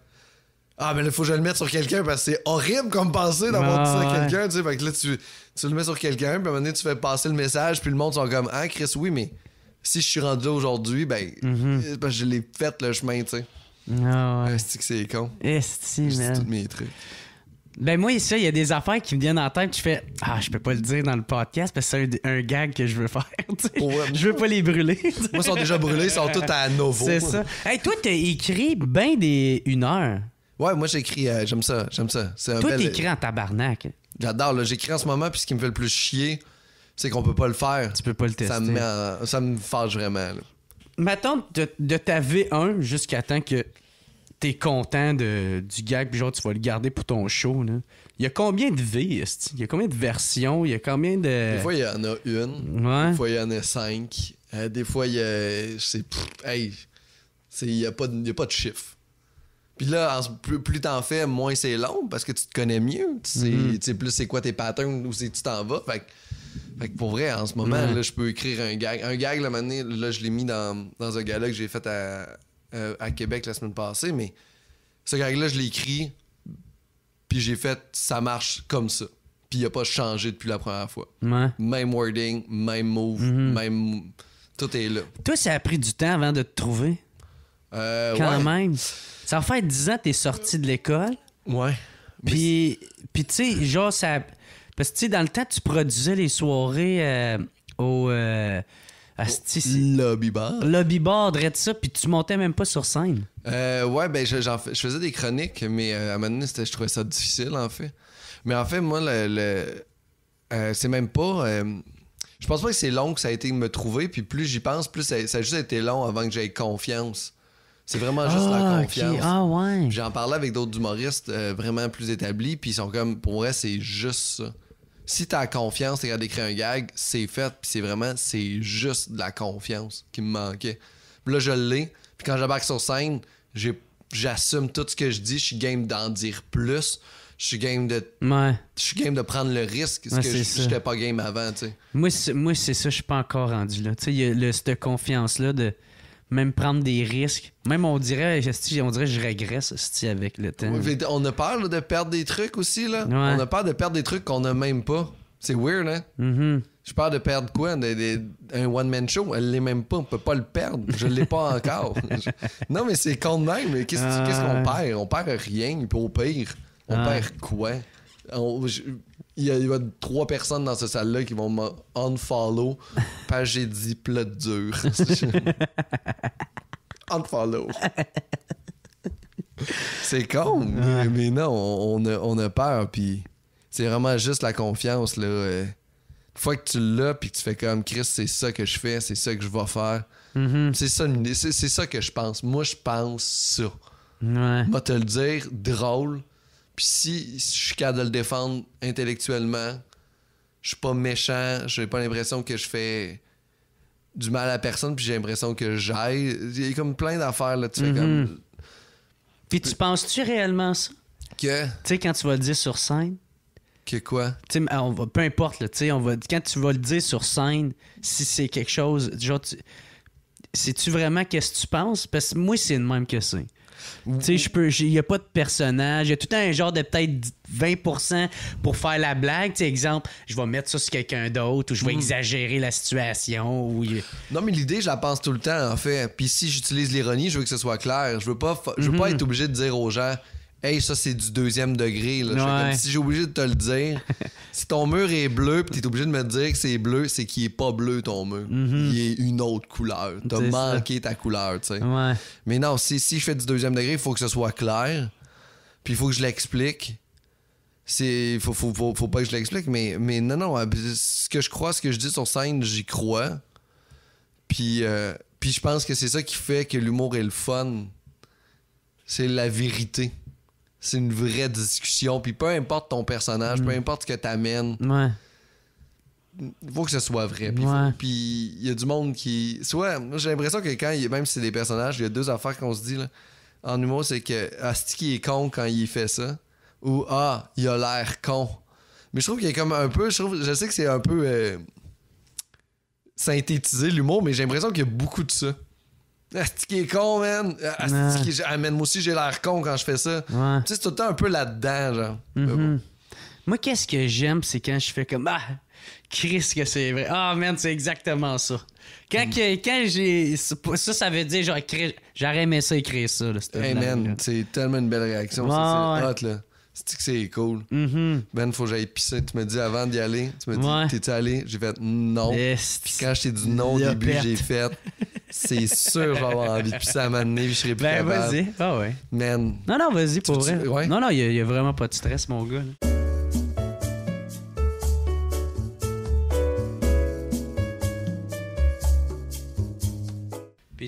ah, mais là, faut que je le mette sur quelqu'un parce que c'est horrible comme penser d'avoir mon dit ça à quelqu'un, tu sais. Fait que là, tu, tu le mets sur quelqu'un, puis à un moment donné, tu fais passer le message, puis le monde sont comme, ah, Chris, oui, mais si je suis rendu là aujourd'hui, ben, mhm. euh, je l'ai fait le chemin, tu sais. Ah, ouais. Ah, est que c'est con? Est-ce que mes trucs. Ben moi, ici, il y a des affaires qui me viennent en tête. tu fais Ah, je peux pas le dire dans le podcast parce que c'est un, gag que je veux faire. sais. »« Je veux pas les brûler. moi, ils sont déjà brûlés, ils sont tous à nouveau. C'est ça. Hey, toi, t'as écrit ben des une heure. Ouais, moi j'écris, euh, j'aime ça, j'aime ça. Toi, t'écris en tabarnak. J'adore, J'écris en ce moment, puis ce qui me fait le plus chier, c'est qu'on peut pas le faire. Tu peux pas le tester. Ça me, fâche vraiment. Mais Maintenant, de, de ta V1 jusqu'à temps que t'es content de, du gag, puis genre, tu vas le garder pour ton show. Là. Il y a combien de V, Il y a combien de versions? Il y a combien de... Des fois, il y en a une. Des fois, il y en a cinq. Euh, des fois, il y a... C'est... Hey! Il a, pas de... y a pas de chiffre. Puis là, plus, t'en fais, moins c'est long parce que tu te connais mieux. Tu sais, hmm. plus c'est quoi tes patterns, ou c'est tu t'en vas. Fait, que pour vrai, en ce moment, là, je peux écrire un gag. Un gag, là, là je l'ai mis dans, dans un gala que j'ai fait euh, à, Québec la semaine passée, mais ce gag-là, je l'ai écrit, puis j'ai fait ça marche comme ça puis il a pas changé depuis la première fois. Même wording, même move, mm-hmm. même. Tout est là. Toi, ça a pris du temps avant de te trouver. Euh, Quand même. Ça va 10 ans que t'es sorti de l'école. Ouais. Puis, puis tu sais, genre, ça. Parce que, tu sais, dans le temps, tu produisais les soirées euh, au. à, euh, lobby bar. Lobby bar, de ça, puis tu montais même pas sur scène. Euh, ouais, ben je, faisais des chroniques, mais à un moment donné, je trouvais ça difficile, en fait. Mais en fait, moi, le, c'est même pas. je pense pas que c'est long que ça a été de me trouver, puis plus j'y pense, plus ça, ça, a juste été long avant que j'aie confiance c'est vraiment juste la ah, confiance. Ah ouais. J'en parlais avec d'autres humoristes euh, vraiment plus établis, puis ils sont comme, pour vrai, c'est juste ça. Si t'as confiance, et capable d'écrire un gag, c'est fait, puis c'est vraiment, c'est juste de la confiance qui me manquait. là, je l'ai, puis quand j'abarque sur scène, j'assume tout ce que je dis, je suis game d'en dire plus je suis game de je suis game de prendre le risque ce que j'étais pas game avant tu sais moi c'est, ça je suis pas encore rendu là tu sais il y a cette confiance là de même prendre des risques. Même on dirait, on dirait je régresse avec le temps. on a peur de perdre des trucs aussi. Là. On a peur de perdre des trucs qu'on a même pas. C'est weird, hein? Mm-hmm. Je parle de perdre quoi? un one-man show? Elle l'est même pas. On peut pas le perdre. Je l'ai pas encore. non, mais c'est quand même. même. Qu'est-ce qu'on perd? On perd rien. au pire, on perd quoi? il y, a, trois personnes dans ce salle-là qui vont m'unfollow parce que j'ai dit plot dur. unfollow. c'est con, mais, non, on, a, peur, puis c'est vraiment juste la confiance, là. Euh. une fois que tu l'as, puis que tu fais comme Chris, c'est ça que je fais, c'est ça que je vais faire. Mm-hmm. C'est ça, c'est, ça que je pense. Moi, je pense ça. Ouais. Moi, te le dire, drôle, si je suis capable de le défendre intellectuellement, je suis pas méchant, j'ai pas l'impression que je fais du mal à personne, puis j'ai l'impression que j'aille. Il y a comme plein d'affaires, là, tu mhm. Puis tu penses-tu réellement ça? Que? Tu sais, quand tu vas le dire sur scène... Que quoi? on va, peu importe, tu sais, on va, quand tu vas le dire sur scène, si c'est quelque chose, genre, tu... Sais-tu vraiment qu'est-ce que tu penses? Parce que moi, c'est le même que ça. Tu sais, il n'y a pas de personnage. Il y a tout un genre de peut-être 20% pour faire la blague. Tu exemple, je vais mettre ça sur quelqu'un d'autre ou je vais hmm. exagérer la situation. Ou... Non, mais l'idée, je la pense tout le temps, en fait. Puis si j'utilise l'ironie, je veux que ce soit clair. Je veux pas, je veux pas hmm. être obligé de dire aux gens Hey, ça, c'est du deuxième degré. si j'ai obligé de te le dire, si ton mur est bleu, tu t'es obligé de me dire que c'est bleu, c'est qu'il est pas bleu ton mur. Mhm. Il est une autre couleur. T'as manqué ta couleur, tu sais. Mais non, si, je fais du deuxième degré, il faut que ce soit clair, puis il faut que je l'explique. C'est, faut, faut, pas que je l'explique, mais, mais non, non. Euh, ce que je crois, ce que je dis sur scène, j'y crois. Puis, euh, puis je pense que c'est ça qui fait que l'humour est le fun. C'est la vérité c'est une vraie discussion. Puis peu importe ton personnage, peu mm. importe ce que t'amènes. Ouais. Faut que ce soit vrai. Puis il y a du monde qui. Soit, j'ai l'impression que quand, même si c'est des personnages, il y a deux affaires qu'on se dit là, en humour c'est que Asti ah, est con quand il fait ça, ou Ah, il a l'air con. Mais je trouve qu'il y a comme un peu. Je, sais que c'est un peu euh, synthétiser synthétisé l'humour, mais j'ai l'impression qu'il y a beaucoup de ça. Ah, c'est qui est con, man. Asti ah, ah, moi aussi, j'ai l'air con quand je fais ça. Tu sais, c'est tout le temps un peu là-dedans, genre. Mhm. Moi, qu'est-ce que j'aime, c'est quand je fais comme Ah, Chris, que c'est vrai. Ah, man, c'est exactement ça. Quand, quand j'ai. Ça, ça veut dire, genre, j'aurais aimé ça écrire ça. Là, hey, man, c'est tellement une belle réaction. ça, c'est hot, là cest que c'est cool? Mm-hmm. Ben, faut que j'aille pisser. Tu me dis avant d'y aller. Tu me dis, t'es-tu allé? J'ai fait non. quand je t'ai dit non au début, j'ai fait, c'est sûr, que avoir envie de pisser à ma moment donné, je serai plus ben, vas-y. Ah ouais. Man. Non, non, vas-y, pour vrai. Ouais. Non, non, il n'y a, vraiment pas de stress, mon gars.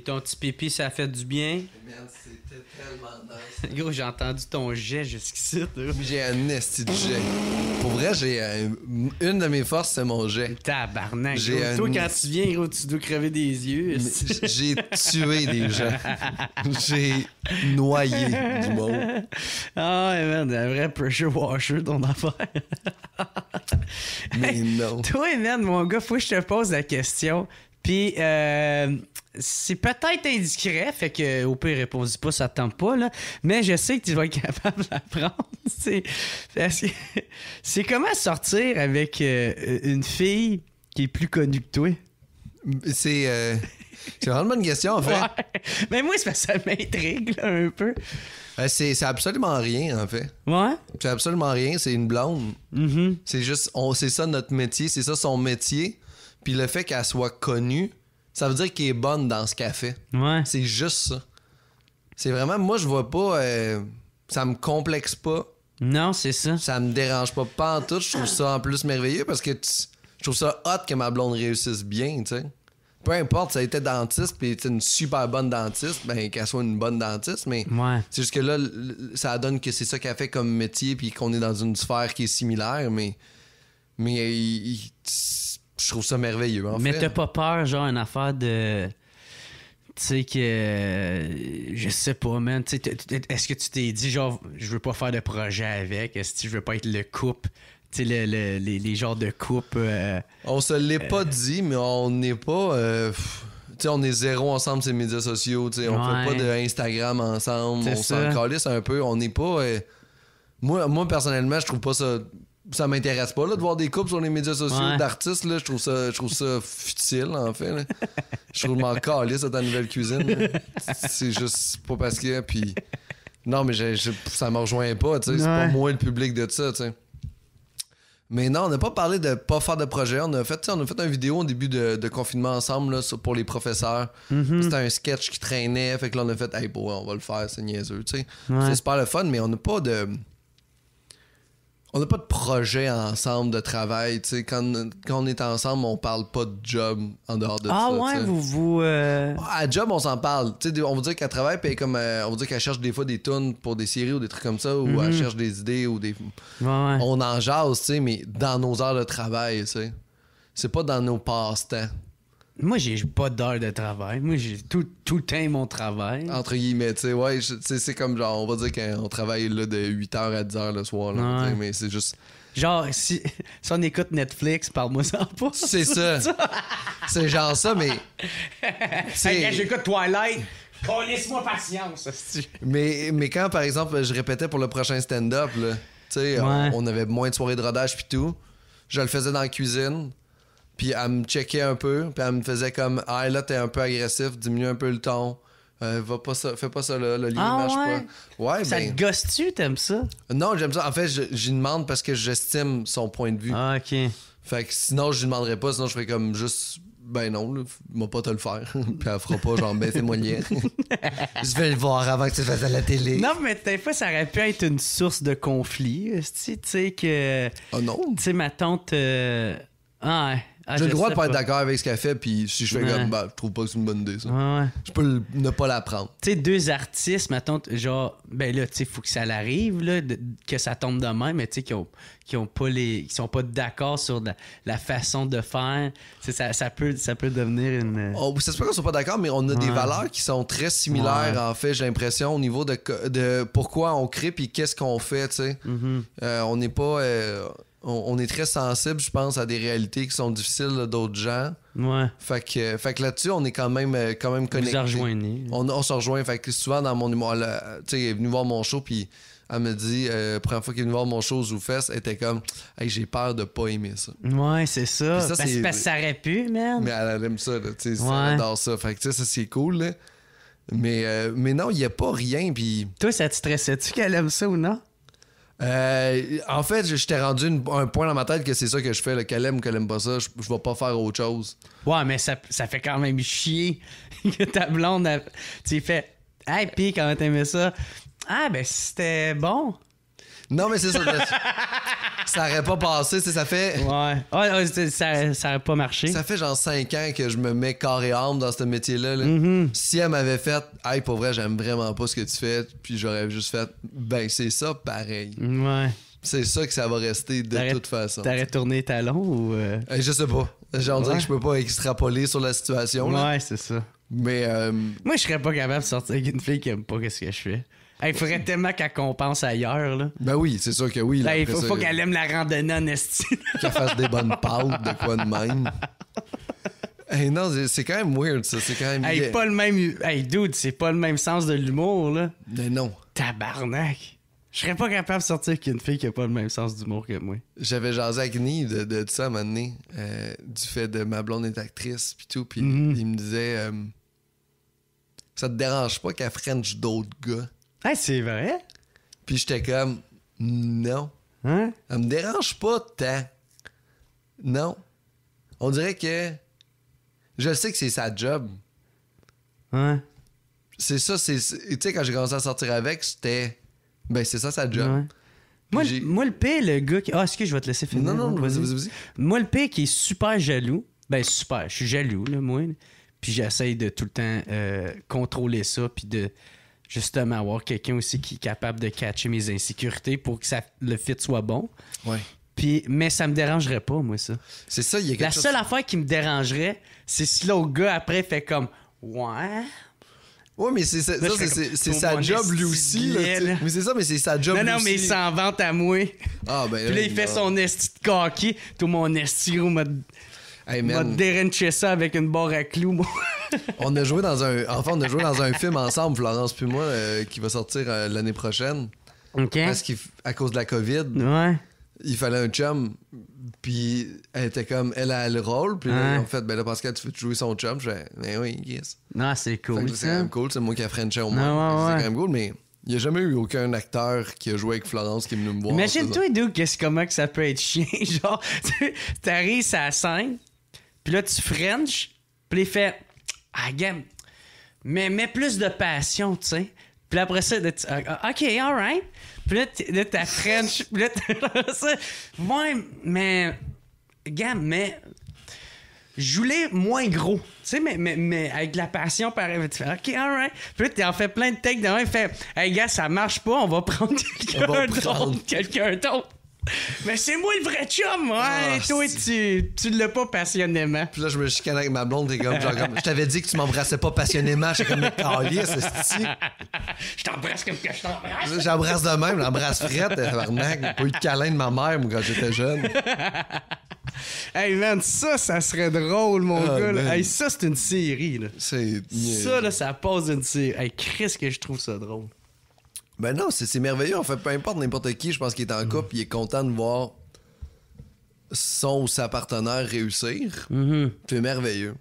ton petit pipi, ça a fait du bien. Merde, c'était tellement nice. Gros, j'ai entendu ton jet jusqu'ici. J'ai un esti de jet. Pour vrai, j'ai une de mes forces, c'est mon jet. Tabarnak. Toi, quand tu viens, gros, tu dois crever des yeux. j'ai tué des gens. j'ai noyé du monde. Ah, oh, merde, un vrai pressure washer, ton affaire. Mais non. Toi, merde, mon gars, faut que je te pose la question. Puis euh, c'est peut-être indiscret, fait que au pire, pas, ça tente pas, là. Mais je sais que tu vas être capable d'apprendre. C'est, c'est comment sortir avec euh, une fille qui est plus connue que toi? C'est. Euh, c'est vraiment une question, en fait. Mais moi, c'est ça m'intrigue, un peu. Euh, c'est, absolument rien, en fait. Ouais? C'est absolument rien, c'est une blonde. Mm-hmm. C'est juste, c'est ça notre métier, c'est ça son métier. Puis le fait qu'elle soit connue, ça veut dire qu'elle est bonne dans ce qu'elle fait. Ouais. C'est juste ça. C'est vraiment, moi, je vois pas. Euh, ça me complexe pas. Non, c'est ça. Ça me dérange pas. Pas en tout. Je trouve ça en plus merveilleux parce que je trouve ça hot que ma blonde réussisse bien, tu sais. Peu importe, ça a été dentiste, puis une super bonne dentiste, ben qu'elle soit une bonne dentiste, mais c'est juste que là, ça donne que c'est ça qu'elle fait comme métier, puis qu'on est dans une sphère qui est similaire, mais mais je trouve ça merveilleux, en Mais t'as pas peur, genre, une affaire de. Tu sais, que. Je sais pas, man. Est-ce que tu t'es dit, genre, je veux pas faire de projet avec? Est-ce que je veux pas être le couple? Tu sais, les, genres de couple. Euh, on se l'est pas euh, dit, mais on n'est pas. Euh, tu sais, on est zéro ensemble ces médias sociaux. tu sais, On ne fait pas de Instagram ensemble. On s'en calisse un peu. On n'est pas. moi, moi, personnellement, je trouve pas ça ça m'intéresse pas là, de voir des couples sur les médias sociaux d'artistes. Là, je, trouve ça, je trouve ça futile, en fait. Je trouve m'en calé, ça, ta nouvelle cuisine. C'est juste pas parce que. Puis... Non, mais ça me rejoint pas. tu sais. C'est pas moi le public de ça. sais. Mais non, on n'a pas parlé de pas faire de projet. On a fait, on a fait une vidéo au début de, confinement ensemble là, pour les professeurs. Mm-hmm. C'était un sketch qui traînait. Fait que là, on a fait, hey, bon, on va le faire, c'est niaiseux. sais. C'est super le fun, mais on n'a pas de on n'a pas de projet ensemble de travail. quand, on est ensemble, on parle pas de job en dehors de ah, ça. ouais, vous. Euh, ah, à job, on s'en parle. on vous dit qu'à travail, puis comme, euh, on vous dire qu'elle cherche des fois des tunes pour des séries ou des trucs comme ça, ou elle mhm. cherche des idées ou des. On en jase, mais dans nos heures de travail. C'est pas dans nos passe-temps. Moi, j'ai pas d'heure de travail. Moi, j'ai tout, tout le temps mon travail. Entre guillemets, tu sais, ouais, c'est comme genre, on va dire qu'on travaille là, de 8h à 10h le soir, là, mais c'est juste. Genre, si, si, on écoute Netflix, parle-moi ça pas. C'est ça. c'est genre ça, mais. Hey, j'écoute Twilight, oh, laisse-moi patience. Mais, mais quand, par exemple, je répétais pour le prochain stand-up, tu sais, on, avait moins de soirées de rodage puis tout, je le faisais dans la cuisine puis elle me checkait un peu, puis elle me faisait comme Ah, là, t'es un peu agressif, diminue un peu le ton. Euh, va pas ça, fais pas ça là, le ah, marche ouais. pas. Ouais, ça ben te gosse-tu, t'aimes ça? Non, j'aime ça. En fait, j'y demande parce que j'estime son point de vue. Ah, ok. Fait que sinon, je lui demanderais pas, sinon je ferais comme juste ben non, m'a pas te le faire. Puis elle fera pas, genre, ben témoigner. moi Je vais le voir avant que tu fasses à la télé. Non, mais des fois, ça aurait pu être une source de conflit. Tu sais, que. Oh non. Tu sais, ma tante. Euh, ah, ouais. Ah, j'ai le droit de pas être d'accord avec ce qu'elle fait, puis si je fais comme, bah, je trouve pas que c'est une bonne idée, ça. Je peux ne pas l'apprendre. prendre. Tu sais, deux artistes, mettons, genre, ben là, tu sais, faut que ça l'arrive, là, que ça tombe de même, mais tu sais, qui ont, les. qui sont pas d'accord sur la, façon de faire. Ça, ça, peut, ça peut devenir une. Euh, oh, ça se peut qu'on soit pas d'accord, mais on a des valeurs qui sont très similaires, en fait, j'ai l'impression, au niveau de, pourquoi on crée, puis qu'est-ce qu'on fait, tu sais. Mm-hmm. Euh, on n'est pas. Euh, on, est très sensible, je pense, à des réalités qui sont difficiles d'autres gens. Ouais. Fait que, là-dessus, on est quand même, euh, quand même connectés. On On, on se rejoint. Fait que souvent, dans mon tu sais, est venu voir mon show, puis elle me dit, euh, la première fois qu'elle est venue voir mon show aux fesses, elle était comme, hey, j'ai peur de pas aimer ça. Ouais, c'est ça. ça ben, parce que ça aurait pu, merde. Mais elle, aime ça, tu sais, elle adore ça. Fait que, tu sais, ça, c'est cool, là. Mais, euh, mais non, il n'y a pas rien, puis... Toi, ça te stressait-tu qu'elle aime ça ou non? Euh, en fait, j'étais rendu un point dans ma tête que c'est ça que je fais, le qu'elle aime ou qu'elle aime pas ça, je, vais pas faire autre chose. Ouais, mais ça, fait quand même chier que ta blonde, tu fait Hey, pis comment t'aimais ça? Ah, ben c'était bon. Non, mais c'est ça. ça aurait pas passé, ça fait. Ouais. ça, aurait pas marché. Ça fait genre 5 ans que je me mets corps et âme dans ce métier-là. Mm-hmm. Si elle m'avait fait, hey, pour vrai, j'aime vraiment pas ce que tu fais, puis j'aurais juste fait, ben, c'est ça, pareil. Ouais. C'est ça que ça va rester de toute façon. T'aurais tourné talons ou. Euh? Euh, je sais pas. Genre, dire que je peux pas extrapoler sur la situation. Ouais, c'est ça. Mais. Euh, Moi, je serais pas capable de sortir avec une fille qui aime pas ce que je fais. Il faudrait tellement qu'elle compense ailleurs. Là. Ben oui, c'est sûr que oui. Ben, il il faut, pas qu'elle aime la randonnée en qu'elle fasse des bonnes pâtes, de quoi de même. non, c'est quand même weird, ça. C'est quand même. Hey, pas le même. Hey, dude, c'est pas le même sens de l'humour, là. Mais ben non. Tabarnak. Je serais pas capable de sortir qu'une fille qui a pas le même sens d'humour que moi. J'avais jasé avec de, ça à un moment donné, euh, du fait de ma blonde est actrice, puis tout. Puis mhm. il me disait euh, Ça te dérange pas qu'elle French d'autres gars ah, c'est vrai? Puis j'étais comme, non. Hein? Ça me dérange pas tant. Non. On dirait que je sais que c'est sa job. Hein? C'est ça, c'est. Tu sais, quand j'ai commencé à sortir avec, c'était. Ben, c'est ça sa job. Moi, le P, le gars qui. Ah, est-ce que je vais te laisser finir? Non, non, vas-y, vas-y. moi, le P qui est super jaloux. Ben, super. Je suis jaloux, le moi. Puis j'essaye de tout le temps euh, contrôler ça. Puis de justement avoir quelqu'un aussi qui est capable de catcher mes insécurités pour que ça, le fit soit bon. Ouais. Puis, mais ça me dérangerait pas, moi, ça. C'est ça, il y a La seule affaire qui me dérangerait, c'est si l'autre gars après fait comme Ouais. Oui, mais c'est ça, c'est sa job lui aussi. Là, c'est ça, mais c'est sa job Non, non, mais il s'en vante à moi. Ah, ben. Puis là, il fait son esti de coquille. Tout mon esti, m'a. m'a déranché ça avec une barre à clous, moi. on a joué dans un. Enfin, on a joué dans un film ensemble, Florence puis moi, euh, qui va sortir euh, l'année prochaine. OK. Parce qu'à cause de la COVID. Ouais. Il fallait un chum, puis elle était comme, elle a le rôle, puis là, fait, ben là, Pascal, tu veux jouer son chum? Je fais, ben oui, yes. Non, ah, c'est cool. C'est quand même cool, c'est moi qui a Frenché au moins. Ah, c'est quand même cool, mais il n'y a jamais eu aucun acteur qui a joué avec Florence qui est venu me voir. Imagine-toi, Edou, qu'est-ce comment que ça peut être chiant. Genre, tu arrives à la scène, puis là, tu French, puis il fait ah, game, mais mets plus de passion, tu sais. Puis après ça, de, ah, ah, OK, alright. Puis là, t'as French. Puis là, ça. Ouais, mais, gamme, mais. Je voulais moins gros, tu sais, mais, mais, mais avec de la passion, pareil. Tu fais, OK, alright. Puis là, en fais plein de takes demain. Il fait, hey, gars, ça marche pas, on va prendre quelqu'un d'autre. Quelqu'un d'autre. Mais c'est moi le vrai chum, ouais. Hein. Ah, toi, tu, tu l'as pas passionnément. Puis là, je me chicane avec ma blonde, et comme, je t'avais dit que tu m'embrassais pas passionnément. J'étais comme, mais c'est ici Je t'embrasse comme que je t'embrasse. J'embrasse de même, j'embrasse frette, tabarnak. Pas eu de câlin de ma mère, quand j'étais jeune. Hey man, ça, ça serait drôle, mon ah, gars. ça, c'est une série. Ça, là, ça passe une série. Hey, Chris, que je trouve ça drôle. Ben non, c'est merveilleux. En fait, peu importe n'importe qui, je pense qu'il est en mm. couple, il est content de voir son ou sa partenaire réussir. Mm-hmm. C'est merveilleux.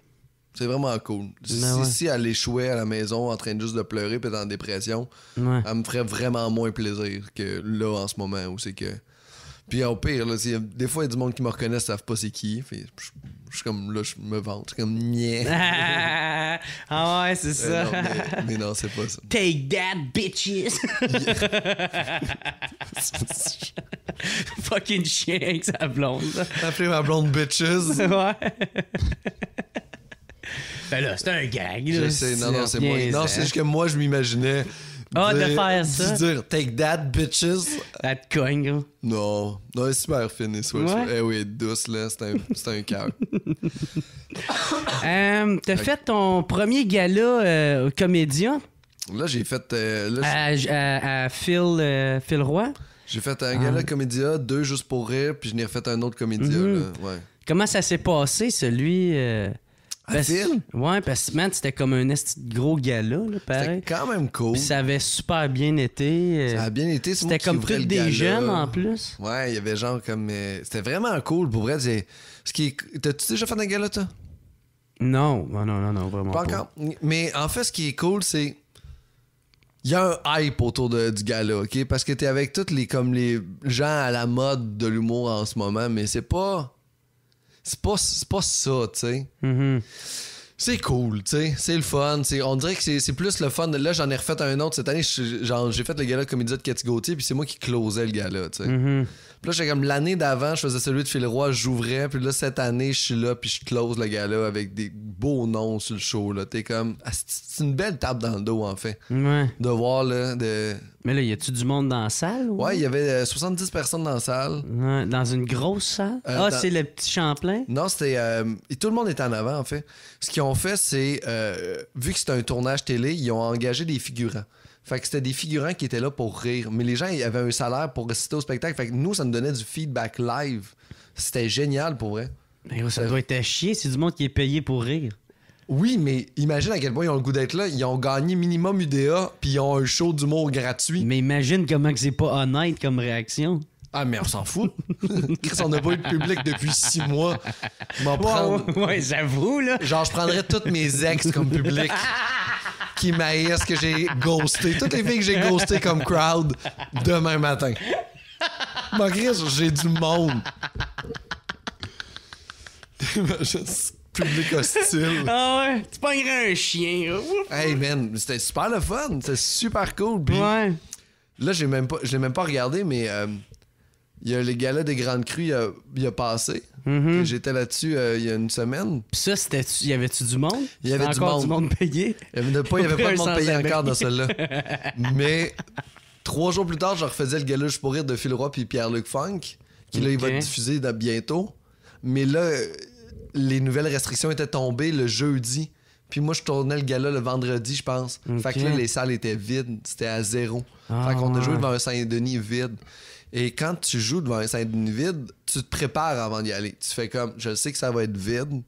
C'est vraiment cool. Ben si, elle échouait à la maison en train juste de pleurer peut-être en dépression, elle me ferait vraiment moins plaisir que là en ce moment où c'est que. Puis au pire, des fois, il y a du monde qui me reconnaît, savent pas c'est qui. Je suis comme, là, je me vante. Je suis comme, niais. ah ouais, c'est euh, ça. mais, non, c'est pas ça. Take that, bitches. Fucking chien avec sa blonde. Appelez ma blonde bitches. ouais. ben là, c'est un gag. Je sais, non, non, c'est moi. Non, c'est juste que moi, je m'imaginais ah, de faire ça. dire take that, bitches. That coin. Non. Non, c'est super fini. Eh oui, douce, là. C'est un, un cœur. Euh, t'as fait ton premier gala euh, comédien Là, j'ai fait. Euh, à, Phil, Roy. j'ai fait un gala ah. comédia, deux juste pour rire, puis je n'ai refait un autre comédia. Mm-hmm. là. Ouais. Comment ça s'est passé, celui ouais, parce que, c'était comme un gros gala, là, pareil. C'était quand même cool. ça avait super bien été. Euh, ça a bien été. C'était comme pris des jeunes, en plus. Ouais, il y avait genre comme... Euh, c'était vraiment cool, pour vrai. Ce T'as-tu déjà fait un gala, toi? Non, non, non, non, vraiment pas. Encore. Mais en fait, ce qui est cool, c'est... Il y a un hype autour du gala, OK? Parce que t'es avec tous les, les gens à la mode de l'humour en ce moment, mais c'est pas c'est pas, pas ça, tu sais. Mm-hmm. C'est cool, tu sais. C'est le fun. On dirait que c'est plus le fun. Là, j'en ai refait un autre cette année. J'ai fait le gala de comédie de Cathy Gauthier, puis c'est moi qui closais le gala, tu sais. Mm-hmm. Puis là, j'étais comme l'année d'avant, je faisais celui de Phil Roy, j'ouvrais. Puis là, cette année, je suis là, puis je close le gars-là avec des beaux noms sur le show. T'es comme. Ah, c'est une belle table dans le dos, en fait. Ouais. De voir, là. De... Mais là, y a-tu du monde dans la salle? Ou... Ouais, il y avait 70 euh, personnes dans la salle. dans une grosse salle? Euh, ah, c'est le petit Champlain? Non, c'était. Euh, tout le monde est en avant, en fait. Ce qu'ils ont fait, c'est. vu que c'était un tournage télé, ils ont engagé des figurants. Fait que c'était des figurants qui étaient là pour rire. Mais les gens ils avaient un salaire pour rester au spectacle. Fait que nous, ça nous donnait du feedback live. C'était génial pour vrai. Mais ça doit être à chier, c'est du monde qui est payé pour rire. Oui, mais imagine à quel point ils ont le goût d'être là. Ils ont gagné minimum UDA, puis ils ont un show d'humour gratuit. Mais imagine comment que c'est pas honnête comme réaction. Ah, mais on s'en fout. Chris, on n'a pas eu de public depuis six mois. Moi, prendre- Ouais, j'avoue, là. Genre, je prendrais toutes mes ex comme public qui m'haïssent, que j'ai ghosté. Toutes les filles que j'ai ghostées comme crowd demain matin. Mon Chris, j'ai du monde. Juste public hostile. Ah ouais, tu pognerais un chien. Hey man, c'était super le fun, c'était super cool. Puis Ouais. là, j'ai même pas, je l'ai même pas regardé, mais euh, il y a les galas des Grandes Crues, il y a, passé. Mhm. J'étais là-dessus euh, il y a une semaine. Puis ça, c'était, y avait-tu du monde? Il y avait du monde. payé. Il n'y avait, pas, de monde payé encore dans celle-là. Mais trois jours plus tard, je refaisais le gala pour rire de Phil Roy puis Pierre-Luc Funk, qui là, il va diffuser bientôt. Mais là, les nouvelles restrictions étaient tombées le jeudi. Puis moi, je tournais le gala le vendredi, je pense. Fait que là, les salles étaient vides. C'était à zéro. Ah, fait qu'on a joué devant un Saint-Denis vide. Et quand tu joues devant un scène vide, tu te prépares avant d'y aller. Tu fais comme, je sais que ça va être vide,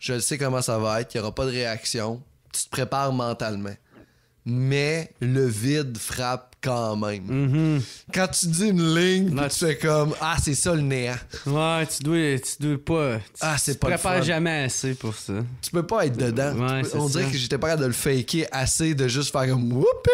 je sais comment ça va être, il n'y aura pas de réaction. Tu te prépares mentalement. Mais le vide frappe quand même. Mm-hmm. Quand tu dis une ligne, tu fais comme Ah, c'est ça le néant. Ouais, tu dois, tu dois pas. ah, c'est pas prépares jamais assez pour ça. Tu peux pas être dedans. on dirait que j'étais pas capable de le faker assez de juste faire comme Whoop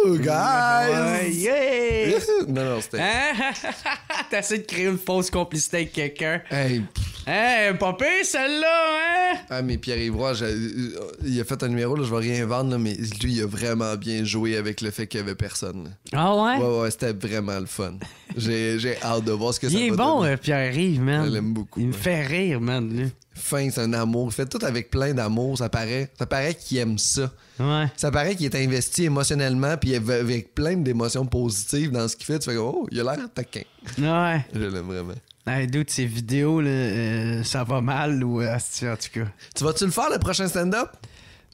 Oh guys! Yeah! non, non, c'était. Hein? t'essaies de créer une fausse complicité avec quelqu'un. Hey, pff, « Hey, papé, celle-là, hein? Ah, mais Pierre Ivoire, euh, il a fait un numéro, là, je vais rien vendre, là, mais lui, il a vraiment bien joué avec le fait qu'il y avait personne. Ah ouais? Ouais, ouais, c'était vraiment le fun. J'ai hâte de voir ce que ça va Il est bon, euh, Pierre-Yves, man. Je l'aime beaucoup. Il me hein. fait rire, man, lui. Fin, c'est un amour. Il fait tout avec plein d'amour, ça paraît. Ça paraît qu'il aime ça. Ouais. Ça paraît qu'il est investi émotionnellement, puis avec plein d'émotions positives dans ce qu'il fait. Tu fais, oh, il a l'air taquin. Ouais. je l'aime vraiment. Hey, ces vidéos, là, euh, ça va mal ou euh, en tout cas. Tu vas-tu le faire le prochain stand-up?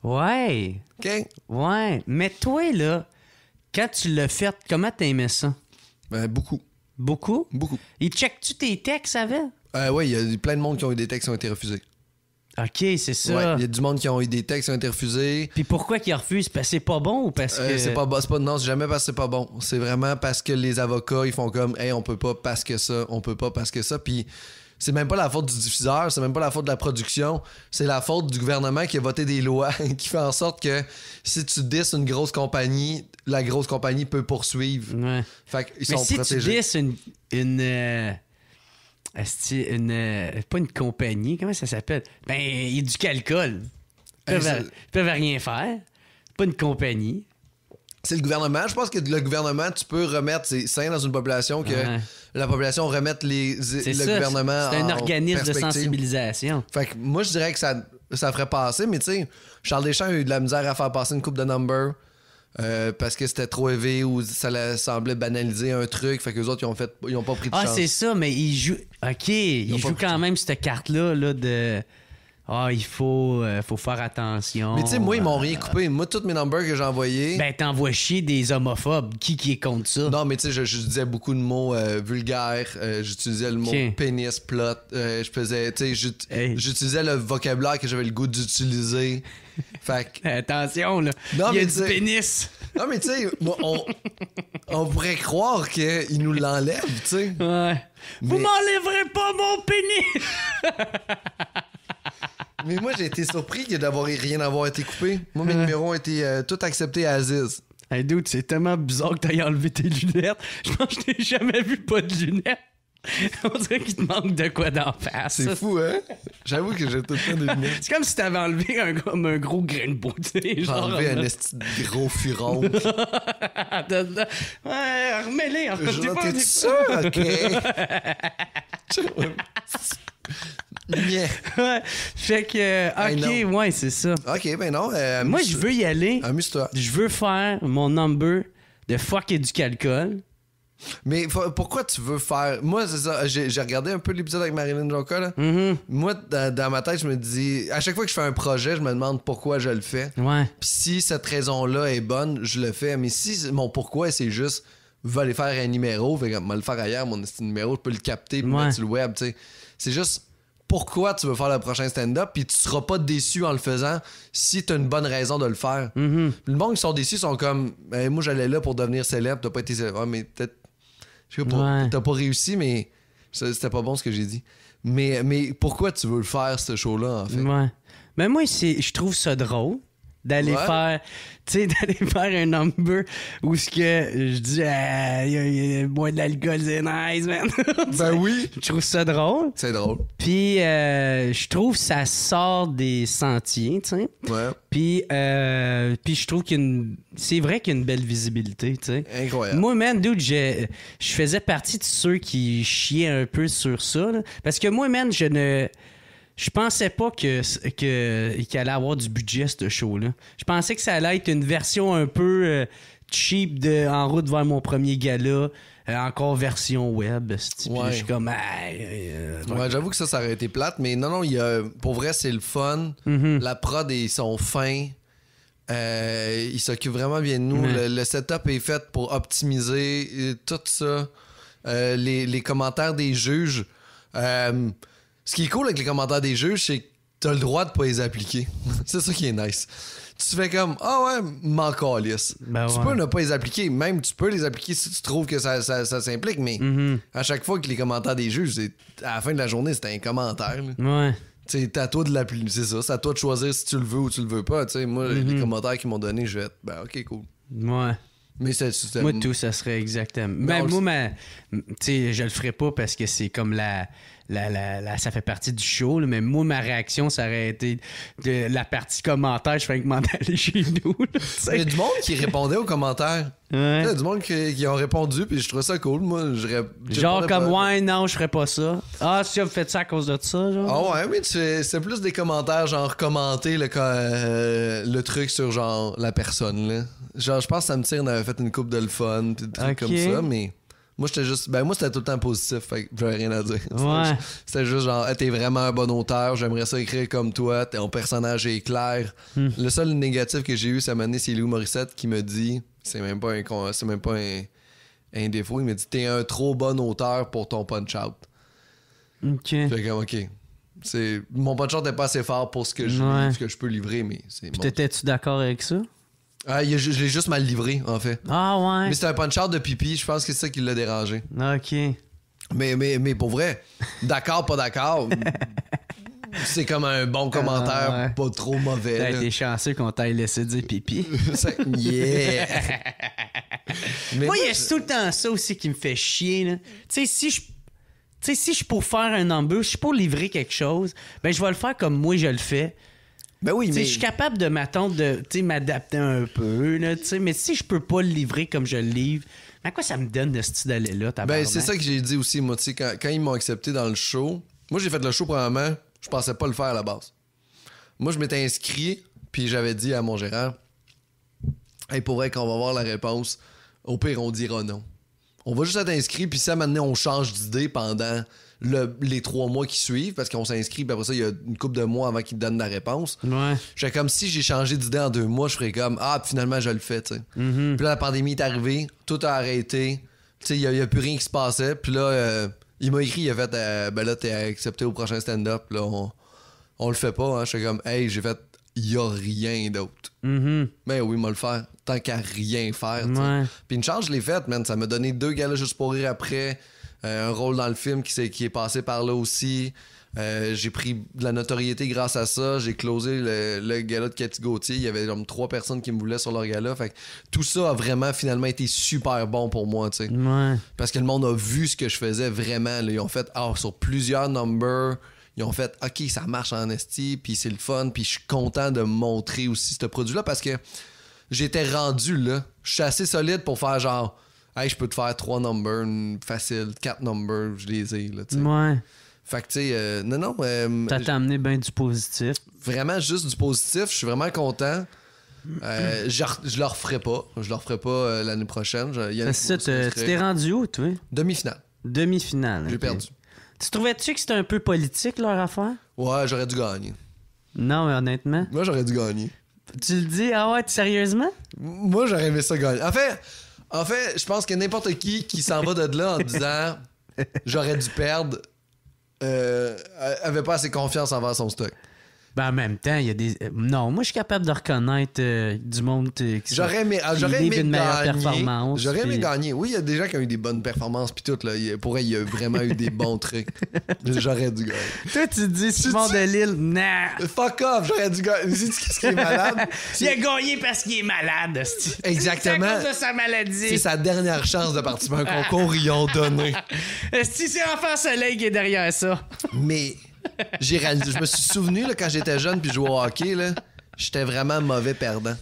Ouais. OK. Ouais. Mais toi, là, quand tu l'as fait, comment t'as aimé ça? Ben, beaucoup. Beaucoup? Beaucoup. Il check tu tes textes avec? Euh, oui, ouais, il y a plein de monde qui ont eu des textes qui ont été refusés. OK, c'est ça. Il y a du monde qui ont eu des textes qui ont été refusés. Puis pourquoi qu'ils refusent? Parce que c'est pas bon ou parce euh, que. c'est pas, non, c'est jamais parce que c'est pas bon. C'est vraiment parce que les avocats, ils font comme, hey, on peut pas parce que ça, on peut pas parce que ça. Puis c'est même pas la faute du diffuseur, c'est même pas la faute de la production, c'est la faute du gouvernement qui a voté des lois qui fait en sorte que si tu disses une grosse compagnie, la grosse compagnie peut poursuivre. Ouais. Fait qu'ils sont Mais si tu dis une. Euh, une, euh, pas une compagnie, comment ça s'appelle? Ben, ils du calcul. Ils peuvent, peuvent rien faire. Pas une compagnie. C'est le gouvernement. Je pense que le gouvernement, tu peux remettre, c'est sain dans une population que la population remette les, le gouvernement C'est un organisme de sensibilisation. Fait moi, je dirais que ça, ça ferait passer, mais tu sais, Charles Deschamps a eu de la misère à faire passer une coupe de number. Euh, parce que c'était trop élevé ou ça semblait banaliser un truc. Fait que les autres, ils ont, fait, pas pris de ah, chance. Ah, c'est ça, mais ils jouent. OK, ils, jouent quand même cette carte-là là, de. Ah, il faut, euh, faut faire attention. Mais tu sais, moi, ils m'ont euh, rien coupé. Moi, tous mes numbers que j'ai envoyés. Ben, t'envoies chier des homophobes. Qui qui est contre ça? Non, mais tu sais, je, disais beaucoup de mots vulgaires. j'utilisais le mot pénis, plot. je faisais. j'utilisais le vocabulaire que j'avais le goût d'utiliser. Fait Attention, là. il y a du pénis. Non, mais tu sais, on, on, pourrait croire qu'il nous l'enlève, tu sais. Ouais. Vous m'enlèverez pas mon pénis! mais moi, j'ai été surpris d'avoir rien avoir été coupé. Moi, mes numéros ont été euh, tout acceptés à Aziz. Hey, dude, c'est tellement bizarre que t'aies enlevé tes lunettes. Je pense que je n'ai jamais vu pas de lunettes. On dirait qu'il te manque de quoi d'en face. C'est fou, hein? J'avoue que j'ai tout le temps deviné. C'est comme si t'avais enlevé un, comme un gros grain de beauté. Genre, enlevé un esti gros furon. ouais, remets-les. pas t'es sûr, OK? ouais. Fait que, ok, ouais, c'est ça. Ok, ben non. Euh, Moi, je veux y aller. Amuse-toi. Je veux faire mon number de fuck et du calcul. Mais pourquoi tu veux faire. Moi, c'est ça. J'ai regardé un peu l'épisode avec Marilyn Local mm-hmm. Moi, dans, ma tête, je me dis. À chaque fois que je fais un projet, je me demande pourquoi je le fais. Puis si cette raison-là est bonne, je le fais. Mais si mon pourquoi, c'est juste. Va aller faire un numéro. le faire ailleurs, mon numéro, je peux le capter mettre sur le web. C'est juste pourquoi tu veux faire le prochain stand-up, puis tu seras pas déçu en le faisant si tu as une bonne raison de le faire. Mm-hmm. Le monde qui sont déçus sont comme, ben, moi j'allais là pour devenir célèbre, t'as pas été célèbre, ah, mais peut je sais pas, t'as pas réussi, mais c'était pas bon ce que j'ai dit. Mais, mais pourquoi tu veux faire, ce show-là, en fait? Mais moi, je trouve ça drôle. d'aller faire un number où ce que je dis ah, il y a, de l'alcool c'est nice man ben oui je trouve ça drôle c'est drôle puis euh, je trouve ça sort des sentiers tu sais puis euh, puis je trouve qu'une c'est vrai qu'il y a une belle visibilité tu sais incroyable moi même dude je faisais partie de ceux qui chiaient un peu sur ça parce que moi même je ne je pensais pas que qu'il allait avoir du budget ce show là. Je pensais que ça allait être une version un peu euh, cheap de en route vers mon premier gala. Euh, encore version web. Je suis comme. Euh, j'avoue que ça, ça aurait été plate, mais non, non, il y pour vrai, c'est le fun. Mhm. La prod, ils sont fins. ils s'occupent vraiment bien de nous. le, setup est fait pour optimiser tout ça. les, commentaires des juges. Ce qui est cool avec les commentaires des juges, c'est que t'as le droit de pas les appliquer. c'est ça qui est nice. Tu fais comme Ah ouais, m'en calisse. Ben tu peux ne pas les appliquer. Même tu peux les appliquer si tu trouves que ça, s'implique, mais mm-hmm. à chaque fois que les commentaires des juges, à la fin de la journée, c'est un commentaire. C'est à toi de l'appliquer. C'est ça. C'est à toi de choisir si tu le veux ou tu le veux pas. moi, les mm-hmm. commentaires qu'ils m'ont donné, je vais être Ben ok, cool. Ouais. Mais ça, Moi, tout, ça serait exactement. Mais ben, moi, je le ferais pas parce que c'est comme la la, la, ça fait partie du show, mais moi, ma réaction, ça aurait été de la partie commentaire, je fais que chez nous. Il y a du monde qui répondait aux commentaires. Il y a du monde qui, ont répondu, puis je trouve ça cool. Genre comme, ouais, non, je ferais pas ça. Ah, si vous faites ça à cause de ça, genre. Ah ouais, mais c'est plus des commentaires, genre commenter le, euh, le truc sur, genre, la personne, là. Genre, je pense que ça me tire, avait fait une coupe de le fun, puis des trucs comme ça, mais. Moi, j'étais juste. Ben, moi, c'était tout le temps positif. Fait rien à dire. C'était juste genre, t'es vraiment un bon auteur. J'aimerais ça écrire comme toi. Ton personnage est clair. Hmm. Le seul négatif que j'ai eu cette année, c'est Lou Morissette qui me dit c'est même pas un, même pas un, défaut. Il me dit t'es un trop bon auteur pour ton punch-out. Ok. Fait ok. mon punch-out n'est pas assez fort pour ce que je, ce que je peux livrer, mais c'est. t'étais-tu d'accord avec ça? Ah, je l'ai juste mal livré, en fait. Ah ouais. Mais c'est un punch-out de pipi, je pense que c'est ça qui l'a dérangé. Ok. Mais, mais, mais pour vrai, d'accord, pas d'accord, c'est comme un bon commentaire, ah, pas trop mauvais. Ben, T'as été chanceux qu'on t'aille laissé dire pipi. yeah! moi, il y a tout le temps ça aussi qui me fait chier. Tu sais, si je. Tu sais, si je suis pour faire un embus si je suis pour livrer quelque chose, ben je vais le faire comme moi je le fais. Ben oui, mais. Je suis capable de m'attendre, de m'adapter un peu, là, mais si je peux pas le livrer comme je le livre, à quoi ça me donne de ce d'aller là Ben, c'est ça que j'ai dit aussi, moi, quand, quand ils m'ont accepté dans le show, moi, j'ai fait le show, premièrement, je pensais pas le faire à la base. Moi, je m'étais inscrit, puis j'avais dit à mon gérant, hey, pour qu'on va voir la réponse, au pire, on dira non. On va juste être inscrit, puis ça, maintenant, on change d'idée pendant les trois mois qui suivent parce qu'on s'inscrit, puis après ça, il y a une couple de mois avant qu'ils te donnent la réponse. Ouais. J'étais comme si j'ai changé d'idée en deux mois, je ferais comme Ah, finalement, je le fais, mm-hmm. Puis là, la pandémie est arrivée, tout a arrêté, tu sais, il n'y a, plus rien qui se passait, puis là, euh, il m'a écrit, il a fait euh, Ben là, t'es accepté au prochain stand-up, là, on, on, le fait pas, hein. J'étais comme Hey, j'ai fait il a rien d'autre. Mais mm-hmm. ben oui, moi le faire. Tant qu'à rien faire. Puis une chance, je l'ai faite, man. Ça m'a donné deux galas juste pour rire après. Euh, un rôle dans le film qui, est, qui est passé par là aussi. Euh, j'ai pris de la notoriété grâce à ça. J'ai closé le, le, gala de Cathy Gauthier. Il y avait comme trois personnes qui me voulaient sur leur gala. Fait tout ça a vraiment finalement été super bon pour moi, Parce que le monde a vu ce que je faisais vraiment. Ils ont fait, ah, sur plusieurs numbers, ils ont fait, OK, ça marche en esti, puis c'est le fun, puis je suis content de montrer aussi ce produit-là parce que j'étais rendu là. Je suis assez solide pour faire genre hey, je peux te faire trois numbers, facile, quatre numbers, je les ai. Là, ouais. Fait que, tu sais, euh, non, non. Euh, t'as amené bien du positif. Vraiment, juste du positif. Je suis vraiment content. Euh, je, leur ferai pas. Je le ferai pas l'année prochaine. une... ça, tu t'es rendu où, toi? Demi-finale. Demi-finale. J'ai perdu. Tu trouvais-tu que c'était un peu politique, leur affaire? Ouais, j'aurais dû gagner. Non, honnêtement. Moi, j'aurais dû gagner. Tu le dis, ah ouais, sérieusement? Moi, j'aurais aimé ça gagner. En en fait, je pense que n'importe qui qui s'en va de là en disant j'aurais dû perdre euh, avait pas assez confiance envers son stock. Ben, en même temps, il y a des. Euh, non, moi, je suis capable de reconnaître euh, du monde euh, ah, qui J'aurais aimé, des j'aurais aimé J'aurais aimé gagner. Oui, il y a des gens qui ont eu des bonnes performances, puis tout. Là, pour eux, il y a vraiment eu des bons trucs. J'aurais dû gagner. Toi, tu dis si tu... de Lille, nah. Fuck off, j'aurais dû gagner. Tu qu'est-ce qui est malade? il a gagné parce qu'il est malade. Exactement. C'est à cause de sa maladie. C'est sa dernière chance de participer à un concours, ils ont donné. Si c'est Enfant Soleil qui est derrière ça. Mais j'ai réalisé. Je me suis souvenu là, quand j'étais jeune puis je jouais au hockey, là, j'étais vraiment mauvais perdant.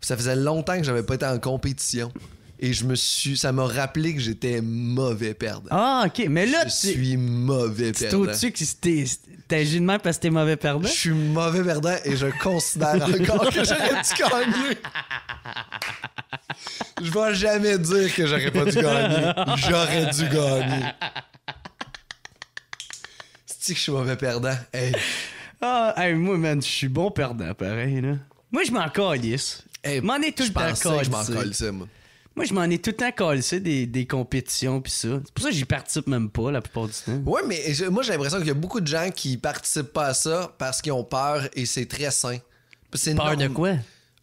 ça faisait longtemps que j'avais pas été en compétition. Et je me suis. Ça m'a rappelé que j'étais mauvais perdant. Ah, ok. Mais là, je tu. Je suis mauvais perdant. dessus que c'était. T'agis de même parce que t'es mauvais perdant? Je suis mauvais perdant et je considère encore que j'aurais dû gagner. Je vais jamais dire que j'aurais pas dû gagner. J'aurais dû gagner que je suis mauvais perdant. Ah, moi, man, je suis bon perdant, pareil, là. Moi, je m'en calisse. je m'en ai tout Je moi. Moi, je m'en ai tout le temps calissé des, des compétitions puis ça. C'est pour ça que j'y participe même pas la plupart du temps. Ouais, mais moi, j'ai l'impression qu'il y a beaucoup de gens qui participent pas à ça parce qu'ils ont peur et c'est très sain. peur de quoi?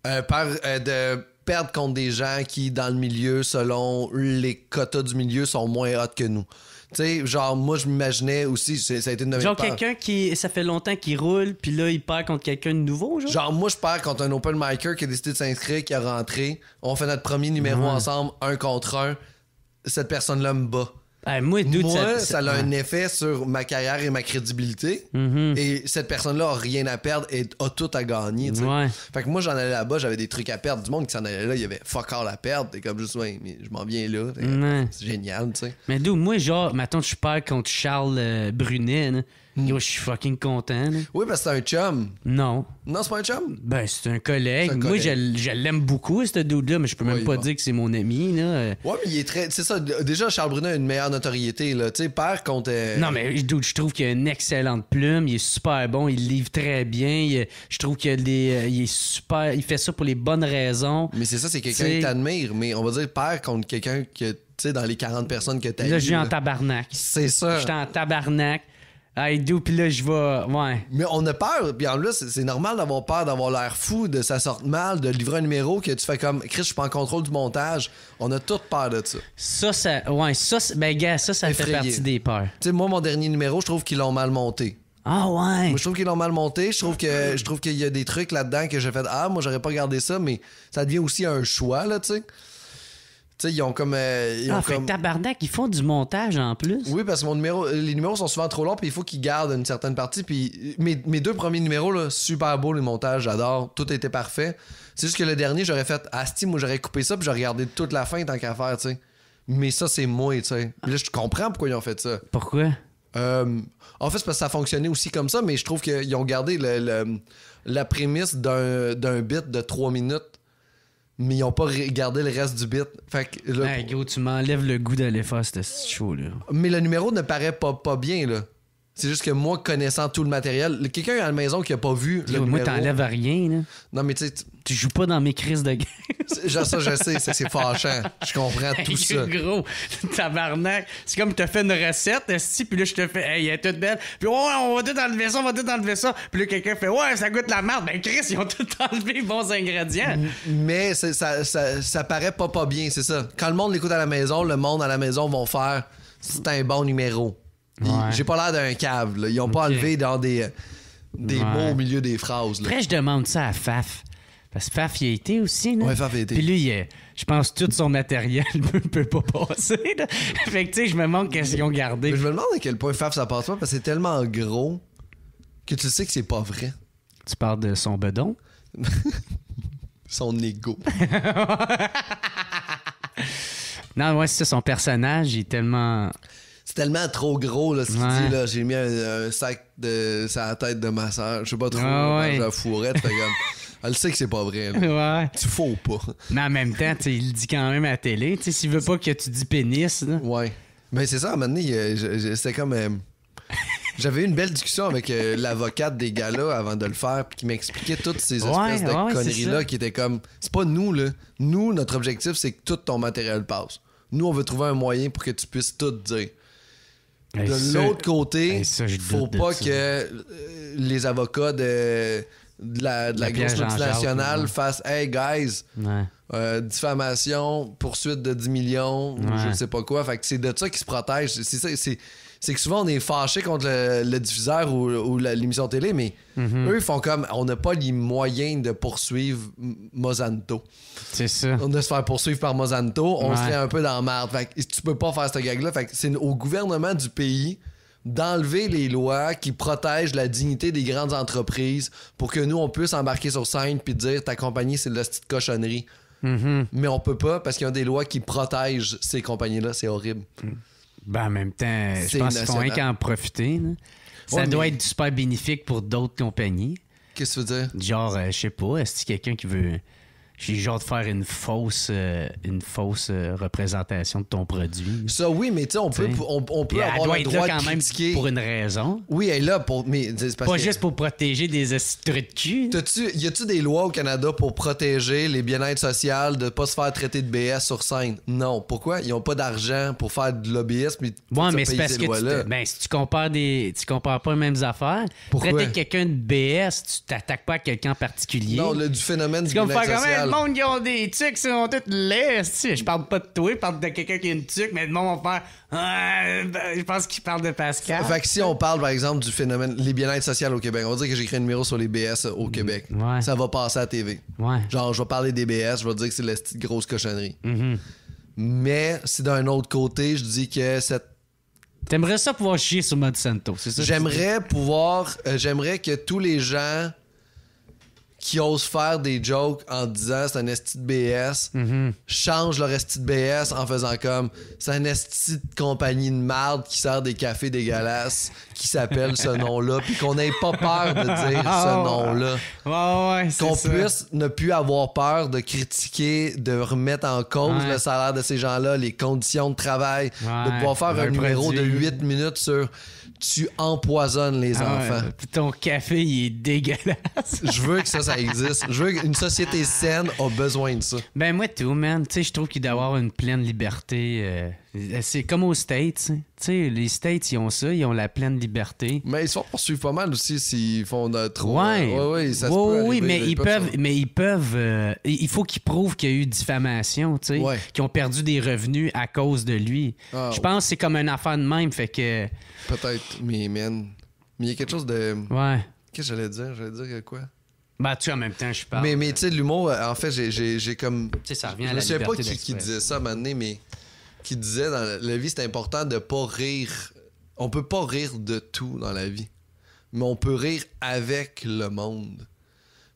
Euh, peur euh, de perdre contre des gens qui, dans le milieu, selon les quotas du milieu, sont moins hot que nous. Tu sais, genre, moi, je m'imaginais aussi, ça a été une Genre, quelqu'un qui, ça fait longtemps qu'il roule, puis là, il perd contre quelqu'un de nouveau, genre. Genre, moi, je perds contre un open micer qui a décidé de s'inscrire, qui a rentré. On fait notre premier numéro ensemble, un contre un. Cette personne-là me bat. Ben, moi, ça, a un effet sur ma carrière et ma crédibilité. Mhm. Et cette personne-là a rien à perdre et a tout à gagner. Ouais. Fait que moi, j'en allais là-bas, j'avais des trucs à perdre. Du monde qui s'en allait là, il y avait fuck all à perdre. T'es comme juste, ouais, mais je m'en viens là. C'est génial, tu sais. Mais d'où, moi, genre, maintenant, je parle contre Charles euh, Brunet. Mm. Yo, je suis fucking content. Oui, parce que c'est un chum. Non. Non, c'est pas un chum? Ben, c'est un collègue. Moi, je, l'aime beaucoup, ce dude-là, mais je peux même pas dire que c'est mon ami. Là. Ouais, mais il est très. C'est ça, déjà, Charles Brunet a une meilleure notoriété, là. Tu sais, père contre. Euh, non, mais dude, je trouve qu'il a une excellente plume. Il est super bon. Il livre très bien. je trouve qu'il euh, est super. Il fait ça pour les bonnes raisons. Mais c'est ça, c'est quelqu'un que qui mais on va dire père contre quelqu'un que, tu sais, dans les 40 personnes que tu Là, je suis en tabarnak. C'est ça. suis en tabarnak. I do, puis là, je vais. Ouais. Mais on a peur, puis en plus, c'est normal d'avoir peur, d'avoir l'air fou, de ça sorte mal, de livrer un numéro que tu fais comme Chris, je suis pas en contrôle du montage. On a toute peur de ça. Ça, ça. Ouais, ça, ben, gars, ça, ça fait partie des peurs. Tu sais, moi, mon dernier numéro, je trouve qu'ils l'ont mal monté. Ah ouais. je trouve qu'ils l'ont mal monté. Je trouve que je trouve qu'il y a des trucs là-dedans que j'ai fait ah moi j'aurais pas gardé ça mais ça devient aussi un choix là tu sais ils ont comme. Euh, ah, fait, tabarnak, ils font du montage en plus. Oui, parce que mon numéro, les numéros sont souvent trop longs, puis il faut qu'ils gardent une certaine partie. Puis mes, mes, deux premiers numéros, là, super beau le montages, j'adore, tout était parfait. C'est juste que le dernier, j'aurais fait Asti, ah, moi j'aurais coupé ça, puis j'aurais regardé toute la fin tant qu'à faire, Mais ça, c'est moi, tu Là, je comprends pourquoi ils ont fait ça. Pourquoi? Euh, en fait, c'est parce que ça fonctionnait aussi comme ça, mais je trouve qu'ils ont gardé le, la prémisse d'un bit de trois minutes mais ils ont pas regardé le reste du bit Fait que, là, hey, gros, tu m'enlèves le goût d'aller faire ce show là. Mais le numéro ne paraît pas, pas bien là. C'est juste que moi, connaissant tout le matériel, quelqu'un à la maison qui a pas vu le Moi, t'enlèves à rien. Là. Non, mais tu sais. Tu joues pas dans mes crises de guerre. ça, je sais, c'est fâchant. Je comprends tout ça. gros, tabarnak. C'est comme t'as fait une recette, si, puis là, je te fais, hey, elle est toute belle. Puis ouais, on va tout enlever ça, on va tout enlever ça. Puis là, quelqu'un fait, ouais, ça goûte la merde. Ben, Chris, ils ont tout enlevé les bons ingrédients. Mais ça, ça, ça paraît pas pas bien, c'est ça. Quand le monde l'écoute à la maison, le monde à la maison vont faire, c'est un bon numéro. J'ai pas l'air d'un cave. Ils ont pas enlevé dans des, euh, des mots au milieu des phrases. Après, je demande ça à Faf. Parce que Faf, il a été aussi. Oui, Faf a été. Puis lui, il je pense tout son matériel ne peut pas passer. Fait que, tu sais, je me demande qu'est-ce qu'ils ont gardé. Mais je me demande à quel point Faf ça passe pas parce que c'est tellement gros que tu sais que c'est pas vrai. Tu parles de son bedon? Son ego. Non, ouais, c'est ça, son personnage, il est tellement c'est tellement trop gros ce qu'il dit là. J'ai mis un, sac de sa tête de ma soeur. Je sais pas trop. Ah, ouais. la fourrette. elle sait que c'est pas vrai. Ouais. Tu faux pas. Mais en même temps, il le dit quand même à la télé. S'il veut pas que tu dis pénis. Là. Ouais. Mais c'est ça, à un moment donné, c'était comme. Euh, j'avais eu une belle discussion avec euh, l'avocate des gars-là avant de le faire, qui m'expliquait toutes ces espèces de conneries-là qui étaient comme. C'est pas nous, là. Nous, notre objectif, c'est que tout ton matériel passe. Nous, on veut trouver un moyen pour que tu puisses tout dire de l'autre côté, il faut pas que euh, les avocats de, la, de la grosse multinationale fassent Hey guys, euh, diffamation, poursuite de 10 millions, je ne sais pas quoi. Fait c'est de ça qu'ils se protègent. C'est ça, c'est que souvent on est fâché contre le, diffuseur ou, l'émission télé, mais mhm. eux font comme on n'a pas les moyens de poursuivre Mozanto. C'est ça. On de se faire poursuivre par Mozanto, on serait un peu dans la Fait que tu peux pas faire ce gag-là. Fait que c'est au gouvernement du pays d'enlever les lois qui protègent la dignité des grandes entreprises pour que nous, on puisse embarquer sur scène puis dire ta compagnie, c'est de la petite cochonnerie. Mhm. Mais on peut pas parce qu'il y a des lois qui protègent ces compagnies-là. C'est horrible. Mm. Ben, en même temps, je pense qu'ils font rien en profiter. Ça doit être super bénéfique pour d'autres compagnies. Qu'est-ce que tu veux dire? Genre, euh, je sais pas, est-ce que quelqu'un qui veut j'ai genre de faire une fausse, euh, une fausse euh, représentation de ton produit. Ça, oui, mais tu sais, on peut, on, peut avoir le droit quand même pour une raison. Oui, elle là pour. Mais, pas juste pour protéger des structures de cul. tu y a-tu des lois au Canada pour protéger les bien-être social de pas se faire traiter de BS sur scène? Non. Pourquoi? Ils ont pas d'argent pour faire de lobbyisme. mais c'est parce que. Ben, si tu compares, des... compares pas les mêmes affaires, pour traiter quelqu'un de BS, tu t'attaques pas à quelqu'un particulier. Non, le du phénomène du bien social le monde qui ont des tucs, ils sont toutes laids. Je parle pas de toi, je parle de quelqu'un qui a une tuque, mais le monde va faire. je pense qu'il parle de Pascal. Fait que si on parle, par exemple, du phénomène les bien-être social au Québec, on va dire que j'écris un numéro sur les BS au Québec. Mm, ça va passer à la TV. Genre, je vais parler des BS, je vais dire que c'est la petite grosse cochonnerie. Mm-hmm. Mais si d'un autre côté, je dis que cette T'aimerais ça pouvoir chier sur Monsanto, c'est ça? J'aimerais pouvoir. Euh, j'aimerais que tous les gens qui osent faire des jokes en disant c'est un esti de BS, change mhm. changent leur esti de BS en faisant comme c'est un esti de compagnie de marde qui sert des cafés dégueulasses qui s'appelle ce nom-là, puis qu'on n'ait pas peur de dire ah, ce nom-là. qu'on puisse ne plus avoir peur de critiquer, de remettre en cause le salaire de ces gens-là, les conditions de travail, de pouvoir faire un numéro de 8 minutes sur tu empoisonnes les ah enfants. ton café, il est dégueulasse. je veux que ça, ça existe. Je veux qu'une société saine a besoin de ça. Ben, moi, tout, man. Tu sais, je trouve qu'il doit avoir une pleine liberté. Euh, euh, c'est comme aux States. Hein. Tu sais, les States, ils ont ça, ils ont la pleine liberté. Mais ils se font poursuivre pas mal aussi s'ils font de trop. Oui, euh, oui, mais, ils peuvent, mais euh, ils peuvent. il faut qu'ils prouvent qu'il y a eu diffamation, tu sais, qu'ils ont perdu des revenus à cause de lui. Ah, je pense que c'est comme un affaire de même, fait que. Peut-être, mais Mais il y a quelque chose de. Ouais. Qu'est-ce que j'allais dire J'allais dire quoi bah, tu en même temps, je parle. Mais, mais tu sais, l'humour, en fait, j'ai comme. Tu sais, ça revient à la Je sais pas qui, disait ça à mais qui disait dans la vie, c'est important de pas rire. On peut pas rire de tout dans la vie, mais on peut rire avec le monde.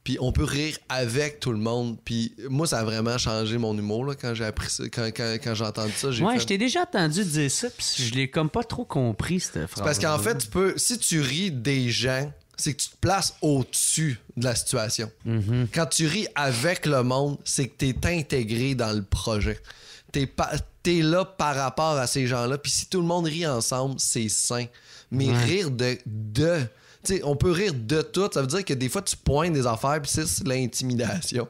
Puis on peut rire avec tout le monde. Puis moi, ça a vraiment changé mon humour là, quand j'ai appris ça, quand, quand, j'ai entendu ça. je t'ai déjà entendu dire ça, puis je l'ai comme pas trop compris, cette Parce qu'en fait, peux, si tu ris des gens, c'est que tu te places au-dessus de la situation. Mm-hmm. Quand tu ris avec le monde, c'est que tu es intégré dans le projet. T'es es là par rapport à ces gens-là. Puis si tout le monde rit ensemble, c'est sain. Mais rire de. de sais on peut rire de tout. Ça veut dire que des fois, tu pointes des affaires, puis c'est l'intimidation.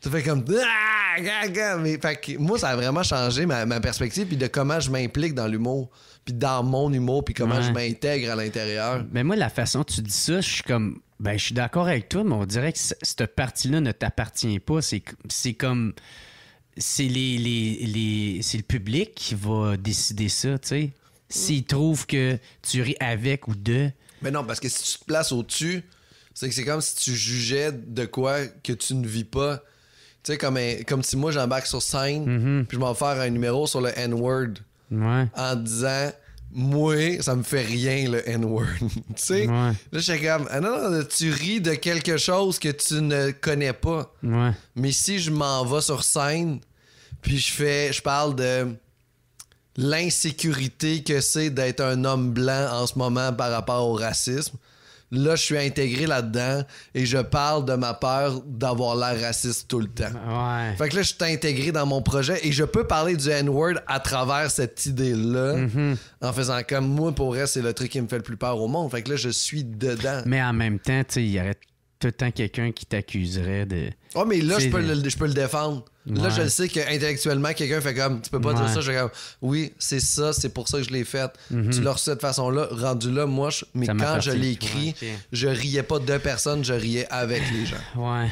Tu fais comme. Ah, ah, ah, mais, moi, ça a vraiment changé ma, perspective, puis de comment je m'implique dans l'humour, puis dans mon humour, puis comment je m'intègre à l'intérieur. Mais moi, la façon que tu dis ça, je suis comme. Ben, je suis d'accord avec toi, mais on dirait que cette partie-là ne t'appartient pas. C'est comme c'est les, c'est le public qui va décider ça, tu sais. S'il mm. trouve que tu ris avec ou de. Mais non, parce que si tu te places au-dessus, c'est que c'est comme si tu jugeais de quoi que tu ne vis pas. Tu sais, comme, comme si moi j'embarque sur scène, mm-hmm. puis je m'en vais faire un numéro sur le N-word. En disant, moi, ça me fait rien, le N-word. tu sais? Là, je comme, ah non, tu ris de quelque chose que tu ne connais pas. Mais si je m'en vais sur scène, puis je fais, je parle de l'insécurité que c'est d'être un homme blanc en ce moment par rapport au racisme, Là, je suis intégré là-dedans et je parle de ma peur d'avoir l'air raciste tout le temps. Ouais. Fait que là, je suis intégré dans mon projet et je peux parler du N-word à travers cette idée-là mhm. en faisant comme moi, pour vrai, c'est le truc qui me fait le plus peur au monde. Fait que là, je suis dedans. Mais en même temps, tu sais, il y aurait tout le temps quelqu'un qui t'accuserait de. oh, mais là, je peux, je peux le défendre. Là, je le sais qu'intellectuellement, quelqu'un fait comme, tu peux pas dire ça. Je fais comme, oui, c'est ça, c'est pour ça que je l'ai fait. Mhm. Tu l'as reçu de cette façon-là, rendu là, moi, je, mais quand je l'ai écrit, je riais pas de personne, je riais avec les gens. Ouais.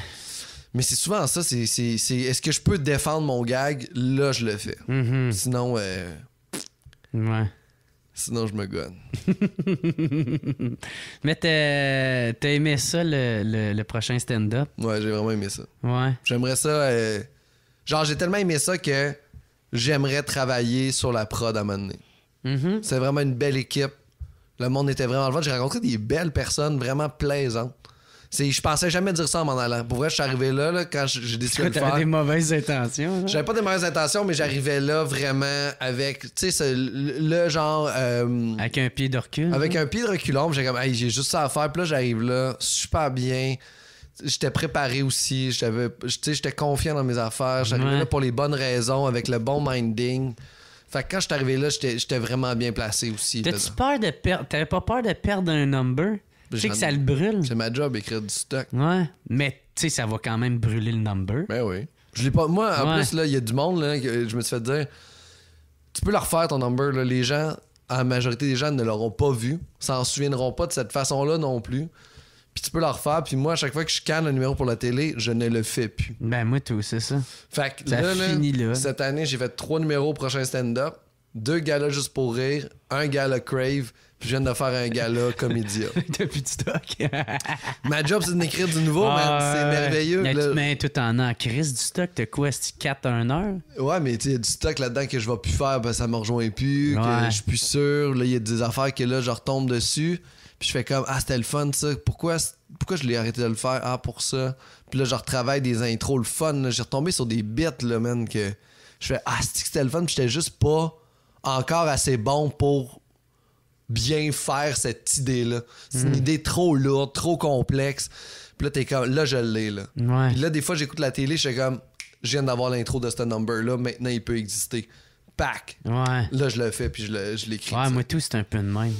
Mais c'est souvent ça, c'est est, ce que je peux défendre mon gag? Là, je le fais. Mhm. Sinon, euh, ouais. Sinon, je me gonne. Mais t'as aimé ça, le, prochain stand-up? Ouais, j'ai vraiment aimé ça. Ouais. J'aimerais ça. Euh, Genre, j'ai tellement aimé ça que j'aimerais travailler sur la prod à un moment donné. Mm-hmm. C'est vraiment une belle équipe. Le monde était vraiment le J'ai rencontré des belles personnes vraiment plaisantes. Je pensais jamais dire ça en m'en allant. Pour vrai, je suis arrivé là, quand j'ai décidé de faire. des mauvaises intentions. J'avais pas des mauvaises intentions, mais j'arrivais là vraiment avec, tu sais, le, genre. Euh, avec un pied de recul. Avec un pied de recul, j'ai comme, j'ai juste ça à faire. Puis là, j'arrive là, super bien j'étais préparé aussi, j'étais confiant dans mes affaires, j'arrivais là pour les bonnes raisons, avec le bon minding. Fait que quand je arrivé là, j'étais vraiment bien placé aussi. T'as-tu peur de perdre. T'avais pas peur de perdre un number? Tu sais que ça le brûle. C'est ma job, écrire du stock. Ouais. Mais tu sais, ça va quand même brûler le number. Ben oui. Je l'ai pas. Moi, en plus, là, il y a du monde, je me suis fait dire. Tu peux leur faire ton number, là. Les gens, la majorité des gens ne l'auront pas vu, s'en souviendront pas de cette façon-là non plus puis tu peux la refaire. Puis moi, à chaque fois que je canne un numéro pour la télé, je ne le fais plus. Ben, moi, tout, c'est ça. Fait que ça là, cette année, j'ai fait trois numéros au prochain stand-up, deux galas juste pour rire, un gala crave, puis je viens de faire un gala comédia. Depuis du stock. Ma job, c'est d'écrire du nouveau, ah, C'est merveilleux. Mais tu mets tout en an. Chris, du stock, t'as quoi? C'est 4 à 1 heure? Ouais, mais il y a du stock là-dedans que je vais plus faire, ben, ça me rejoint plus, Je que je suis plus sûr. Là, il y a des affaires que là, je retombe dessus. Puis je fais comme, ah, c'était le fun, ça. Pourquoi, pourquoi je l'ai arrêté de le faire? Ah, pour ça. Puis là, je retravaille des intros, le fun. J'ai retombé sur des bits, là, man, que je fais, ah, c'était le fun. Puis j'étais juste pas encore assez bon pour bien faire cette idée-là. C'est une hmm. idée trop lourde, trop complexe. Puis là, t'es comme, là, je l'ai, là. là, des fois, j'écoute la télé, je fais comme, je viens d'avoir l'intro de ce number-là, maintenant, il peut exister. Pack. Là, je le fais, puis je l'écris. Ouais, moi, tout, c'est un peu de même.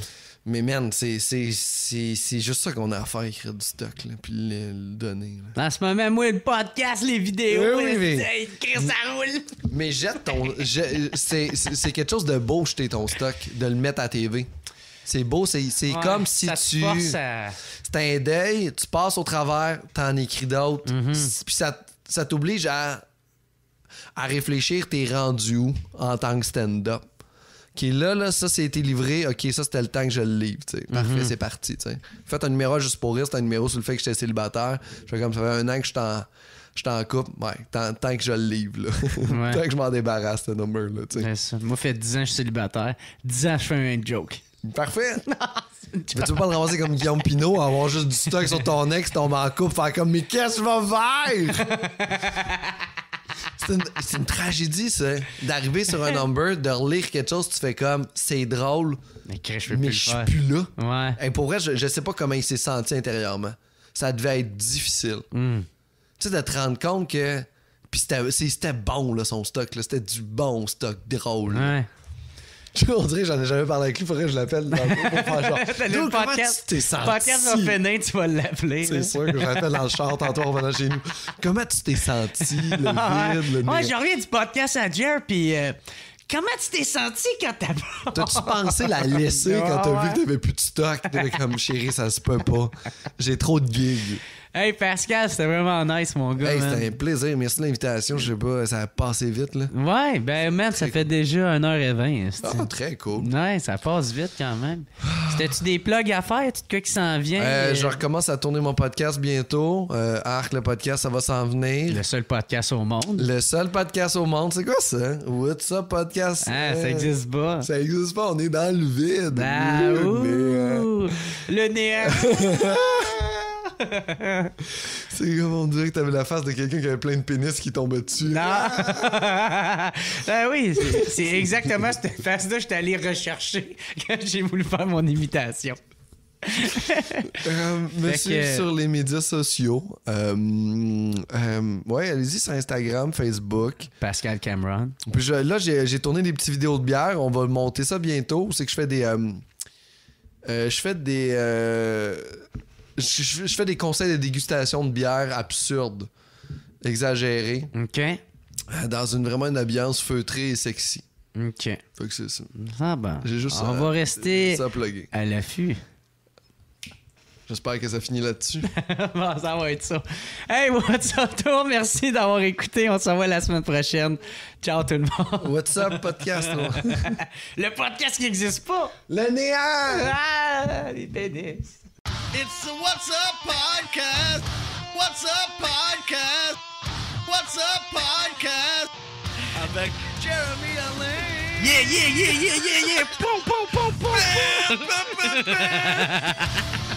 Mais man, c'est juste ça qu'on a à faire, écrire du stock, puis le, donner. En ce moment, moi, le podcast, les vidéos, oui, ça roule. Mais jette ton. je, c'est quelque chose de beau, jeter ton stock, de le mettre à TV. C'est beau, c'est comme si tu. C'est un deuil, tu passes au travers, t'en écris d'autres, mhm. puis ça, ça t'oblige à, à réfléchir, t'es rendus en tant que stand-up OK, là, là, ça, été livré. OK, ça, c'était le temps que je le livre. T'sais. Parfait, mhm. c'est parti. T'sais. Faites un numéro juste pour rire. C'était un numéro sur le fait que j'étais célibataire. Je fais comme ça fait un an que je t'en en couple. coupe, ouais, tant, que je le livre, là. tant que je m'en débarrasse, ce number-là. Moi, fait 10 ans que je suis célibataire. 10 ans, je fais un joke. Parfait! Mais tu veux pas le ramasser comme Guillaume Pinot, avoir juste du stock sur ton ex, tomber en couple, faire comme, mais qu'est-ce que je vais faire? c'est une, tragédie, ça. D'arriver sur un number, de relire quelque chose, tu fais comme, c'est drôle. Mais je suis plus là. Et pour vrai, je, sais pas comment il s'est senti intérieurement. Ça devait être difficile. Hmm. Tu sais, de te rendre compte que. Puis c'était bon, son stock. C'était du bon stock drôle. on dirait que j'en ai jamais parlé avec lui, faudrait que je l'appelle dans le pour faire genre. le podcast, tu t'es senti? podcast va finir, tu vas l'appeler. C'est sûr que l'appelle dans le char tantôt en venant chez nous. Comment tu t'es senti, le ah, vide, le Moi, je reviens du podcast à Jerry, puis euh, comment tu t'es senti quand t'as... T'as-tu pensé la laisser quand t'as vu que t'avais plus de stock? Comme, chérie, ça se peut pas. J'ai trop de gigs. Hey Pascal, c'était vraiment nice, mon gars. Hey, c'était un plaisir. Merci de l'invitation. Je sais pas, ça a passé vite, là. Ouais, ben, même, ça fait déjà 1h20. Hein, ah, oh, très cool. Ouais, ça passe vite quand même. Ah. C'était-tu des plugs à faire? Tu quoi qui s'en vient? Euh, je recommence à tourner mon podcast bientôt. Euh, Arc, le podcast, ça va s'en venir. Le seul podcast au monde. Le seul podcast au monde, c'est quoi ça? What's up, podcast? Ah, ça euh, existe pas. Ça existe pas, on est dans le vide. Ah, ouh, le néant. c'est comme on dirait que t'avais la face de quelqu'un qui avait plein de pénis qui tombait dessus. Non! Ben oui, c'est exactement cette face-là que j'étais allé rechercher quand j'ai voulu faire mon imitation. euh, monsieur sur les médias sociaux. Euh, euh, ouais, allez-y sur Instagram, Facebook. Pascal Cameron. là, j'ai tourné des petites vidéos de bière. On va monter ça bientôt. C'est que je fais des. Euh, euh, je fais des je, fais des conseils de dégustation de bière absurdes, exagérées. OK. Euh, dans une vraiment une ambiance feutrée et sexy. OK. Fait que c'est ça. On va rester à, l'affût. J'espère que ça finit là-dessus. ça va être ça. Hey, what's up, monde? Merci d'avoir écouté. On se revoit la semaine prochaine. Ciao, tout le monde. what's up, podcast? le podcast qui n'existe pas. Le néant! Ah, les pénis. It's the What's Up Podcast. What's Up Podcast. What's Up Podcast. I'm back. Jeremy Allen. Yeah, yeah, yeah, yeah, yeah, yeah. boom, boom, boom, boom. boom.